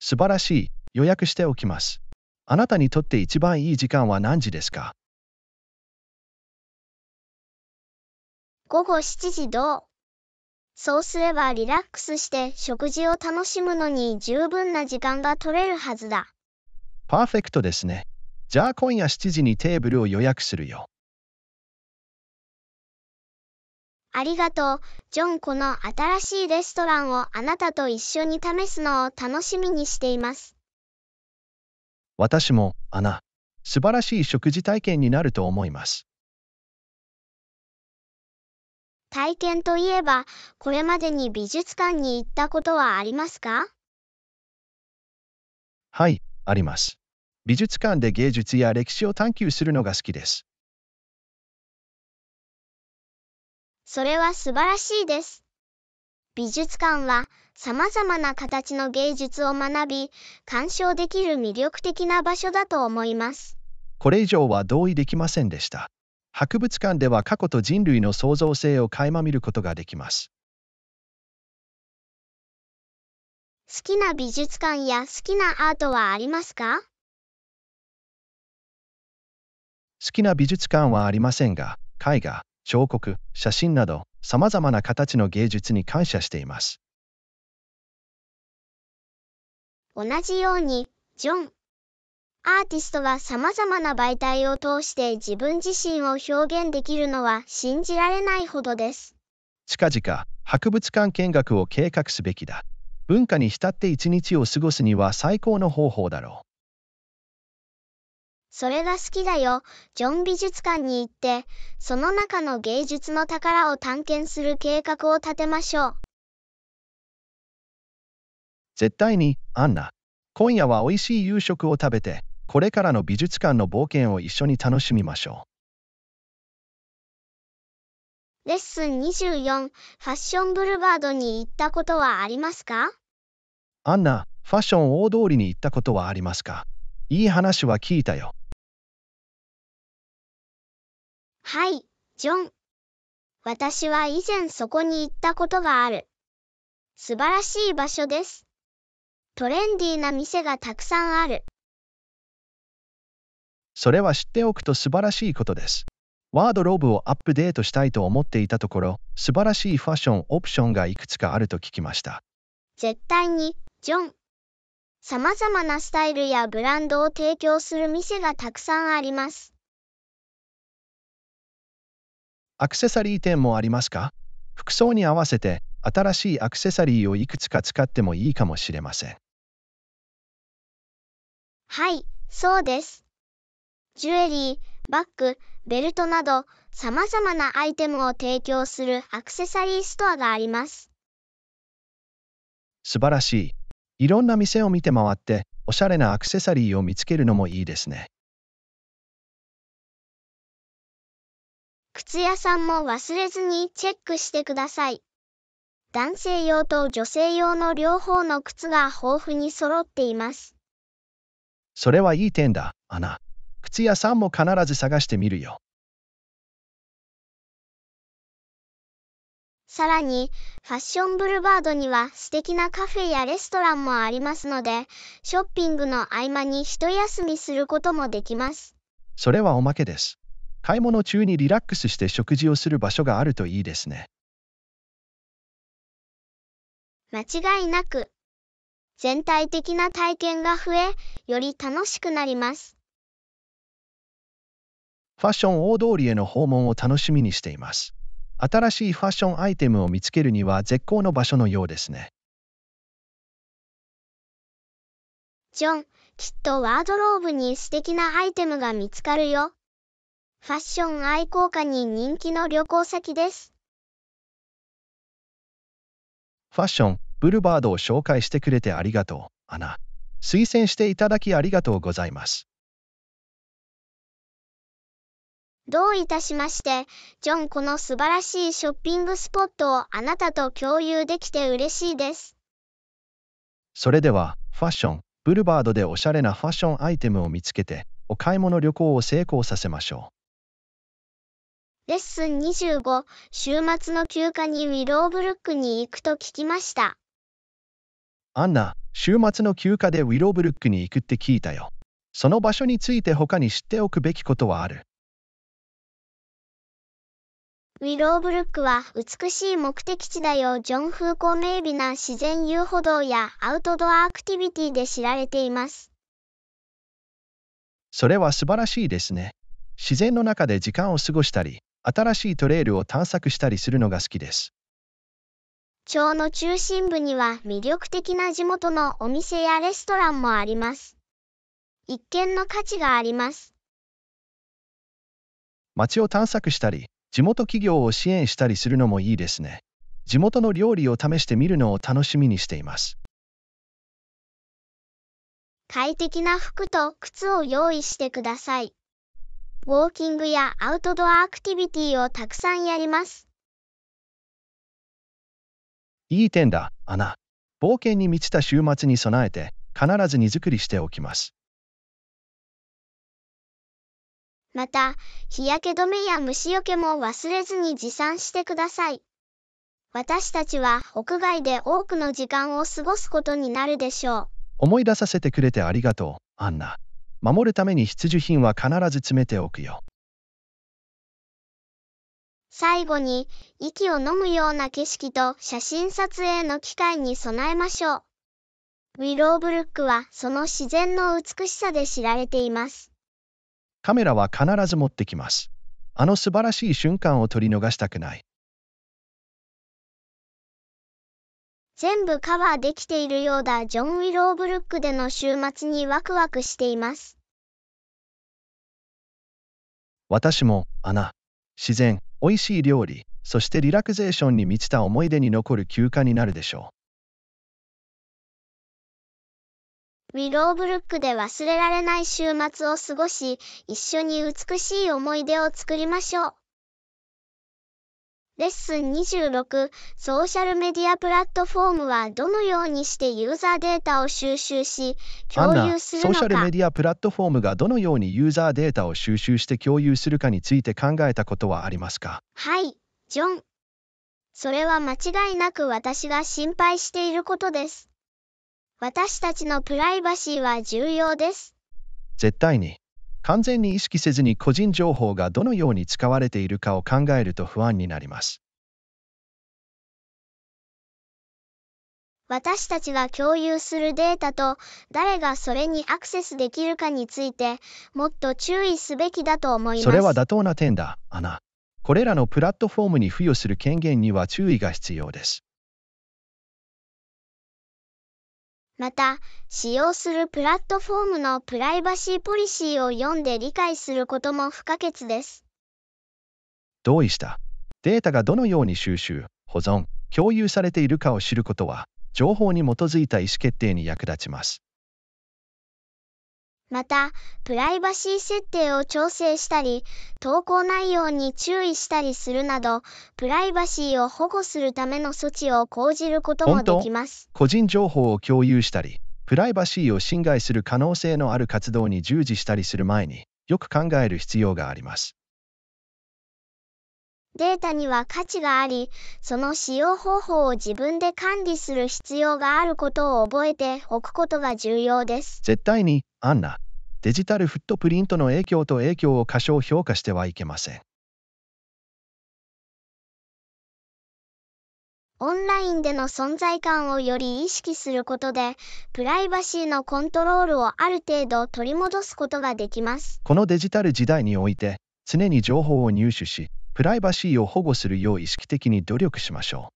素晴らしい。予約しておきます。あなたにとって一番いい時間は何時ですか午後7時どうそうすればリラックスして食事を楽しむのに十分な時間が取れるはずだ。パーフェクトですね。じゃあ今夜7時にテーブルを予約するよ。ありがとう。ジョンこの新しいレストランをあなたと一緒に試すのを楽しみにしています。私も、アナ、素晴らしい食事体験になると思います。体験といえば、これまでに美術館に行ったことはありますかはい、あります。美術館で芸術や歴史を探求するのが好きです。それは素晴らしいです。美術館は様々な形の芸術を学び、鑑賞できる魅力的な場所だと思います。これ以上は同意できませんでした。博物館では過去と人類の創造性を垣間見ることができます。好きな美術館や好きなアートはありますか好きな美術館はありませんが、絵画、彫刻、写真など様々な形の芸術に感謝しています。同じように、ジョン。アーティストは様々な媒体を通して自分自身を表現できるのは信じられないほどです。近々、博物館見学を計画すべきだ。文化に浸って一日を過ごすには最高の方法だろう。それが好きだよ。ジョン美術館に行って、その中の芸術の宝を探検する計画を立てましょう。絶対に、アンナ。今夜は美味しい夕食を食べて、これからの美術館の冒険を一緒に楽しみましょう。レッスン24、ファッションブルバードに行ったことはありますかアンナ、ファッション大通りに行ったことはありますかいい話は聞いたよ。はい、ジョン。私は以前そこに行ったことがある。素晴らしい場所です。トレンディーな店がたくさんある。それは知っておくと素晴らしいことです。ワードローブをアップデートしたいと思っていたところ、素晴らしいファッションオプションがいくつかあると聞きました。絶対に、ジョン。様々なスタイルやブランドを提供する店がたくさんあります。アクセサリー店もありますか服装に合わせて新しいアクセサリーをいくつか使ってもいいかもしれません。はい、そうです。ジュエリー、バッグ、ベルトなど、さまざまなアイテムを提供するアクセサリーストアがあります。素晴らしい。いろんな店を見て回って、おしゃれなアクセサリーを見つけるのもいいですね。靴屋さんも忘れずにチェックしてください。男性用と女性用の両方の靴が豊富に揃っています。それはいい点だ、アナ。靴屋さんも必ず探してみるよ。さらに、ファッションブルバードには素敵なカフェやレストランもありますので、ショッピングの合間に一休みすることもできます。それはおまけです。買い物中にリラックスして食事をする場所があるといいですね。間違いなく、全体的な体験が増え、より楽しくなります。ファッション大通りへの訪問を楽しみにしています。新しいファッションアイテムを見つけるには絶好の場所のようですね。ジョン、きっとワードローブに素敵なアイテムが見つかるよ。ファッション愛好家に人気の旅行先です。ファッション、ブルバードを紹介してくれてありがとう、アナ。推薦していただきありがとうございます。どういたしまして、ジョン、この素晴らしいショッピングスポットをあなたと共有できて嬉しいです。それでは、ファッション、ブルバードでおしゃれなファッションアイテムを見つけて、お買い物旅行を成功させましょう。レッスン25、週末の休暇にウィローブルックに行くと聞きました。アンナ、週末の休暇でウィローブルックに行くって聞いたよ。その場所について他に知っておくべきことはある。ウィローブルックは美しい目的地だよ。ジョン・フーコ名美な自然遊歩道やアウトドアアクティビティで知られています。それは素晴らしいですね。自然の中で時間を過ごしたり、新しいトレイルを探索したりするのが好きです。町の中心部には魅力的な地元のお店やレストランもあります。一見の価値があります。町を探索したり、地元企業を支援したりするのもいいですね。地元の料理を試してみるのを楽しみにしています。快適な服と靴を用意してください。ウォーキングやアウトドアアクティビティをたくさんやります。いい点だ、アナ。冒険に満ちた週末に備えて、必ず荷造りしておきます。また、日焼け止めや虫よけも忘れずに持参してください。私たちは屋外で多くの時間を過ごすことになるでしょう。思い出させてくれてありがとう、アンナ。守るために必需品は必ず詰めておくよ。最後に、息を飲むような景色と写真撮影の機会に備えましょう。ウィローブルックはその自然の美しさで知られています。カメラは必ず持ってきます。あの素晴らしい瞬間を取り逃したくない。全部カバーできているようだジョン・ウィローブルックでの週末にワクワクしています。私も、穴、自然、美味しい料理、そしてリラクゼーションに満ちた思い出に残る休暇になるでしょう。ウィローブルックで忘れられない週末を過ごし、一緒に美しい思い出を作りましょう。レッスン26ソーシャルメディアプラットフォームはどのようにしてユーザーデータを収集し共有するのかソーシャルメディアプラットフォームがどのようにユーザーデータを収集して共有するかについて考えたことはありますかはいジョンそれは間違いなく私が心配していることです私たちのプライバシーは重要です絶対に完全に意識せずに個人情報がどのように使われているかを考えると不安になります。私たちが共有するデータと誰がそれにアクセスできるかについてもっと注意すべきだと思います。それは妥当な点だ、アナ。これらのプラットフォームに付与する権限には注意が必要です。また、使用するプラットフォームのプライバシーポリシーを読んで理解することも不可欠です。同意した。データがどのように収集、保存、共有されているかを知ることは、情報に基づいた意思決定に役立ちます。また、プライバシー設定を調整したり、投稿内容に注意したりするなど、プライバシーを保護するための措置を講じることもできます。個人情報を共有したり、プライバシーを侵害する可能性のある活動に従事したりする前に、よく考える必要があります。データには価値があり、その使用方法を自分で管理する必要があることを覚えておくことが重要です。絶対に、アンナ、デジタルフットプリントの影響と影響を過小評価してはいけません。オンラインでの存在感をより意識することで、プライバシーのコントロールをある程度取り戻すことができます。このデジタル時代において、常に情報を入手し、プライバシーを保護するよう意識的に努力しましょう。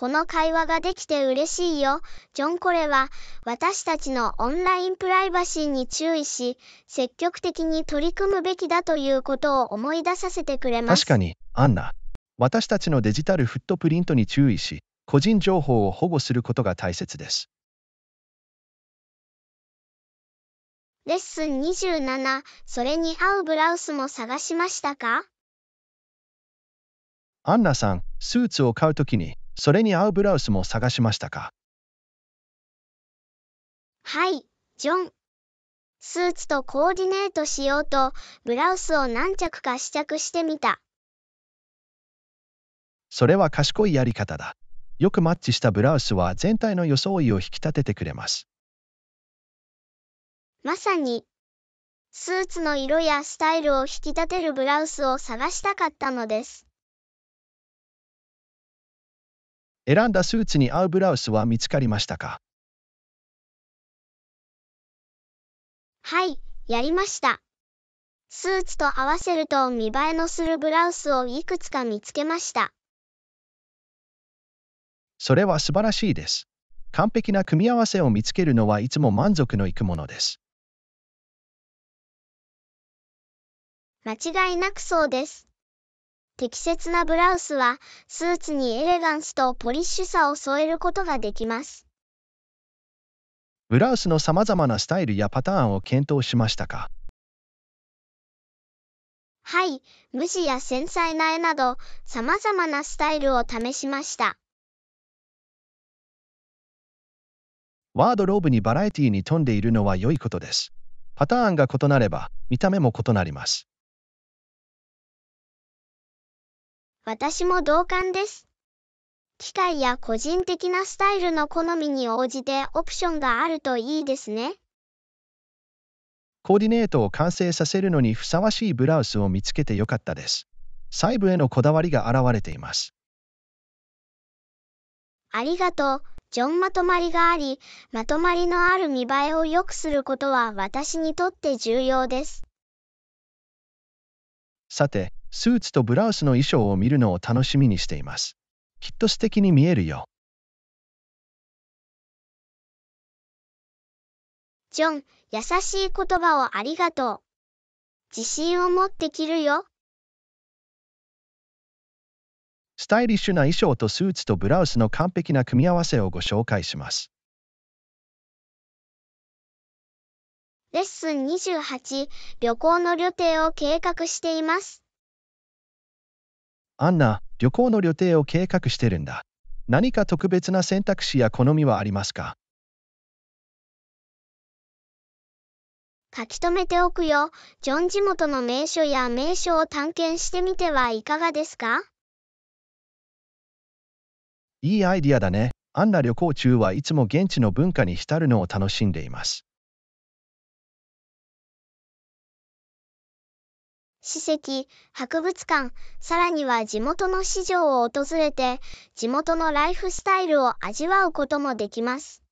この会話ができて嬉しいよ。ジョン・コレは、私たちのオンラインプライバシーに注意し、積極的に取り組むべきだということを思い出させてくれます。確かに、アンナ。私たちのデジタルフットプリントに注意し、個人情報を保護することが大切です。レッスン27、それに合うブラウスも探しましたかアンナさん、スーツを買うときに、それに合うブラウスも探しましたかはい、ジョン。スーツとコーディネートしようと、ブラウスを何着か試着してみた。それは賢いやり方だ。よくマッチしたブラウスは全体の装いを引き立ててくれます。まさに、スーツの色やスタイルを引き立てるブラウスを探したかったのです。選んだスーツに合うブラウスは見つかりましたかはい、やりました。スーツと合わせると見栄えのするブラウスをいくつか見つけました。それは素晴らしいです。完璧な組み合わせを見つけるのはいつも満足のいくものです。間違いなくそうです。適切なブラウスは、スーツにエレガンスとポリッシュさを添えることができます。ブラウスの様々なスタイルやパターンを検討しましたかはい、無地や繊細な絵など、様々なスタイルを試しました。ワードローブにバラエティに富んでいるのは良いことです。パターンが異なれば、見た目も異なります。私も同感です。機械や個人的なスタイルの好みに応じてオプションがあるといいですね。コーディネートを完成させるのにふさわしいブラウスを見つけてよかったです。細部へのこだわりが現れています。ありがとう。ジョンまとまりがあり、まとまりのある見栄えを良くすることは私にとって重要です。さて、スーツとブラウスの衣装を見るのを楽しみにしています。きっと素敵に見えるよ。ジョン、優しい言葉をありがとう。自信を持って着るよ。スタイリッシュな衣装とスーツとブラウスの完璧な組み合わせをご紹介します。レッスン28、旅行の旅程を計画しています。アンナ、旅行の予定を計画してるんだ。何か特別な選択肢や好みはありますか書き留めておくよ。ジョン地元の名所や名所を探検してみてはいかがですかいいアイディアだね。アンナ旅行中はいつも現地の文化に浸るのを楽しんでいます。史跡、博物館、さらには地元の市場を訪れて、地元のライフスタイルを味わうこともできます。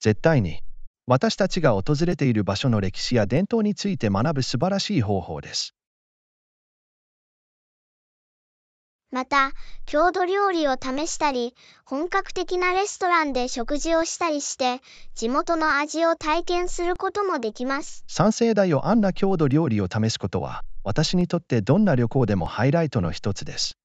絶対に、私たちが訪れている場所の歴史や伝統について学ぶ素晴らしい方法です。また、郷土料理を試したり、本格的なレストランで食事をしたりして、地元の味を体験することもできます。三世代をあんな郷土料理を試すことは、私にとってどんな旅行でもハイライトの一つです。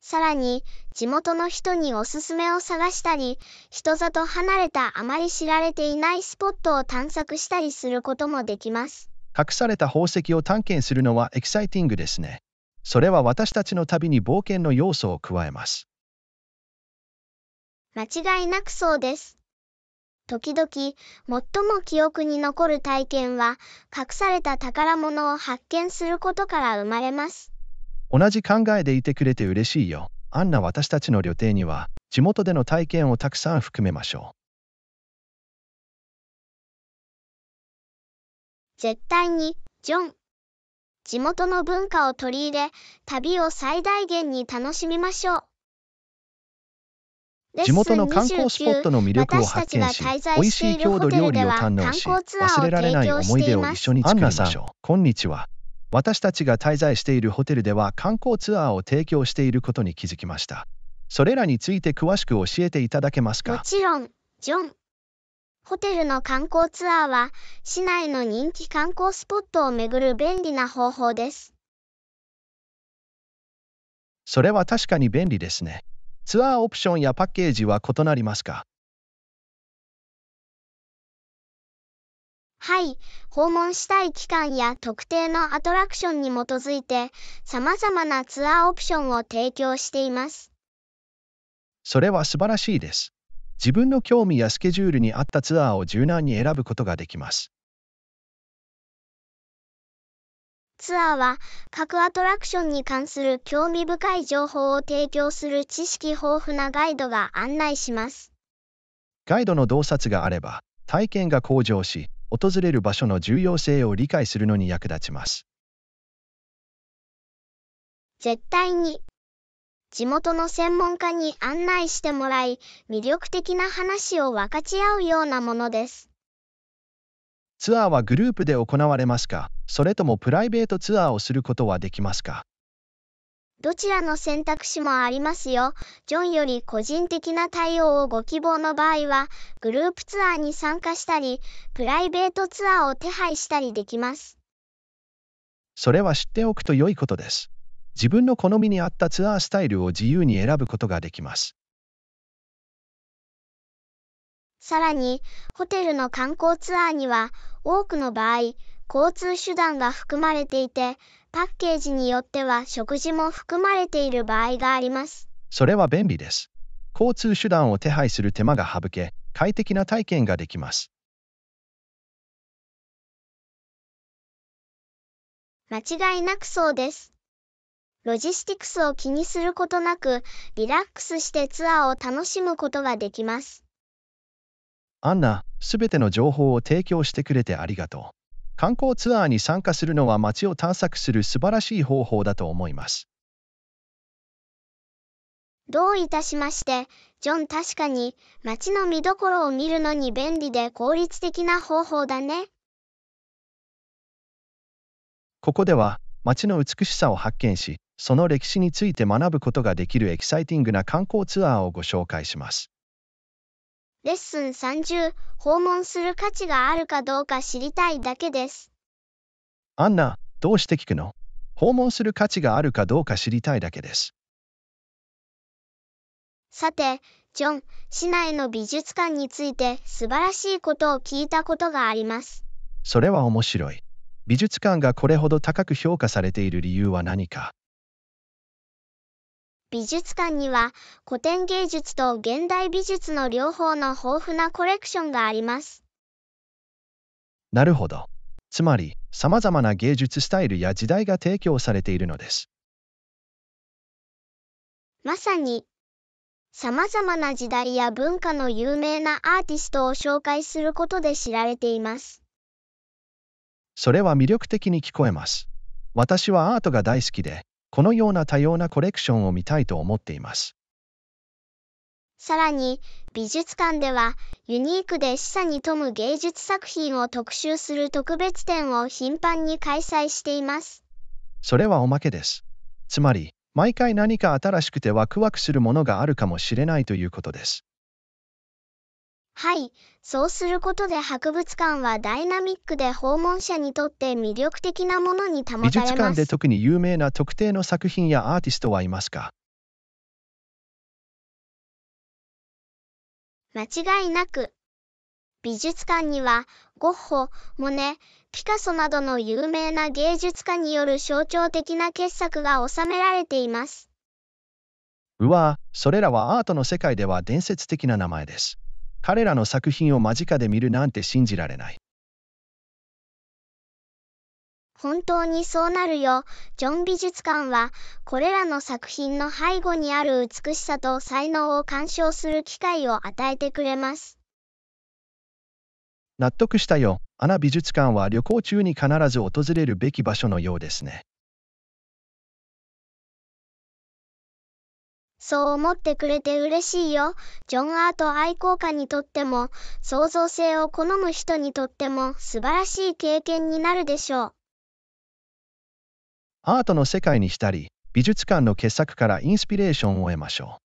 さらに、地元の人におすすめを探したり、人里離れたあまり知られていないスポットを探索したりすることもできます。隠された宝石を探検するのはエキサイティングですね。それは私たちの旅に冒険の要素を加えます。間違いなくそうです。時々、最も記憶に残る体験は、隠された宝物を発見することから生まれます。同じ考えでいてくれて嬉しいよ。あんな私たちの旅程には、地元での体験をたくさん含めましょう。絶対に、ジョン。地元の文化を取り入れ、旅を最大限に楽しみましょう。地元の観光スポットの魅力を発見し、美味しい郷土料理を堪能し、忘れられない思い出を一緒に作りましょう。ん、こんにちは。私たちが滞在しているホテルでは観光ツアーを提供していることに気づきました。それらについて詳しく教えていただけますかもちろん、ジョン。ホテルの観光ツアーは、市内の人気観光スポットを巡る便利な方法です。それは確かに便利ですね。ツアーオプションやパッケージは異なりますかはい、訪問したい期間や特定のアトラクションに基づいて、様々なツアーオプションを提供しています。それは素晴らしいです。自分の興味やスケジュールに合ったツアーを柔軟に選ぶことができます。ツアーは各アトラクションに関する興味深い情報を提供する知識豊富なガイドが案内します。ガイドの洞察があれば体験が向上し、訪れる場所の重要性を理解するのに役立ちます。絶対に地元の専門家に案内してもらい、魅力的な話を分かち合うようなものです。ツアーはグループで行われますかそれともプライベートツアーをすることはできますかどちらの選択肢もありますよ。ジョンより個人的な対応をご希望の場合は、グループツアーに参加したり、プライベートツアーを手配したりできます。それは知っておくと良いことです。自分の好みに合ったツアースタイルを自由に選ぶことができます。さらに、ホテルの観光ツアーには、多くの場合、交通手段が含まれていて、パッケージによっては食事も含まれている場合があります。それは便利です。交通手段を手配する手間が省け、快適な体験ができます。間違いなくそうです。ロジスティクスを気にすることなく、リラックスしてツアーを楽しむことができます。アンナ、すべての情報を提供してくれてありがとう。観光ツアーに参加するのは街を探索する素晴らしい方法だと思います。どういたしまして、ジョン確かに街の見どころを見るのに便利で効率的な方法だね。ここでは街の美しさを発見し、その歴史について学ぶことができるエキサイティングな観光ツアーをご紹介します。レッスン30、訪問する価値があるかどうか知りたいだけです。アンナ、どうして聞くの訪問する価値があるかどうか知りたいだけです。さて、ジョン、市内の美術館について素晴らしいことを聞いたことがあります。それは面白い。美術館がこれほど高く評価されている理由は何か美術館には古典芸術と現代美術の両方の豊富なコレクションがあります。なるほど。つまり、様々な芸術スタイルや時代が提供されているのです。まさに、様々な時代や文化の有名なアーティストを紹介することで知られています。それは魅力的に聞こえます。私はアートが大好きで、このような多様なコレクションを見たいと思っています。さらに、美術館では、ユニークで示唆に富む芸術作品を特集する特別展を頻繁に開催しています。それはおまけです。つまり、毎回何か新しくてワクワクするものがあるかもしれないということです。はい、そうすることで博物館はダイナミックで訪問者にとって魅力的なものに保たれます。美術館で特に有名な特定の作品やアーティストはいますか間違いなく。美術館にはゴッホ、モネ、ピカソなどの有名な芸術家による象徴的な傑作が収められています。うわ、それらはアートの世界では伝説的な名前です。彼らの作品を間近で見るなんて信じられない。本当にそうなるよ。ジョン美術館は、これらの作品の背後にある美しさと才能を鑑賞する機会を与えてくれます。納得したよ。アナ美術館は旅行中に必ず訪れるべき場所のようですね。そう思ってくれて嬉しいよ。ジョンアート愛好家にとっても、創造性を好む人にとっても素晴らしい経験になるでしょう。アートの世界にしたり、美術館の傑作からインスピレーションを得ましょう。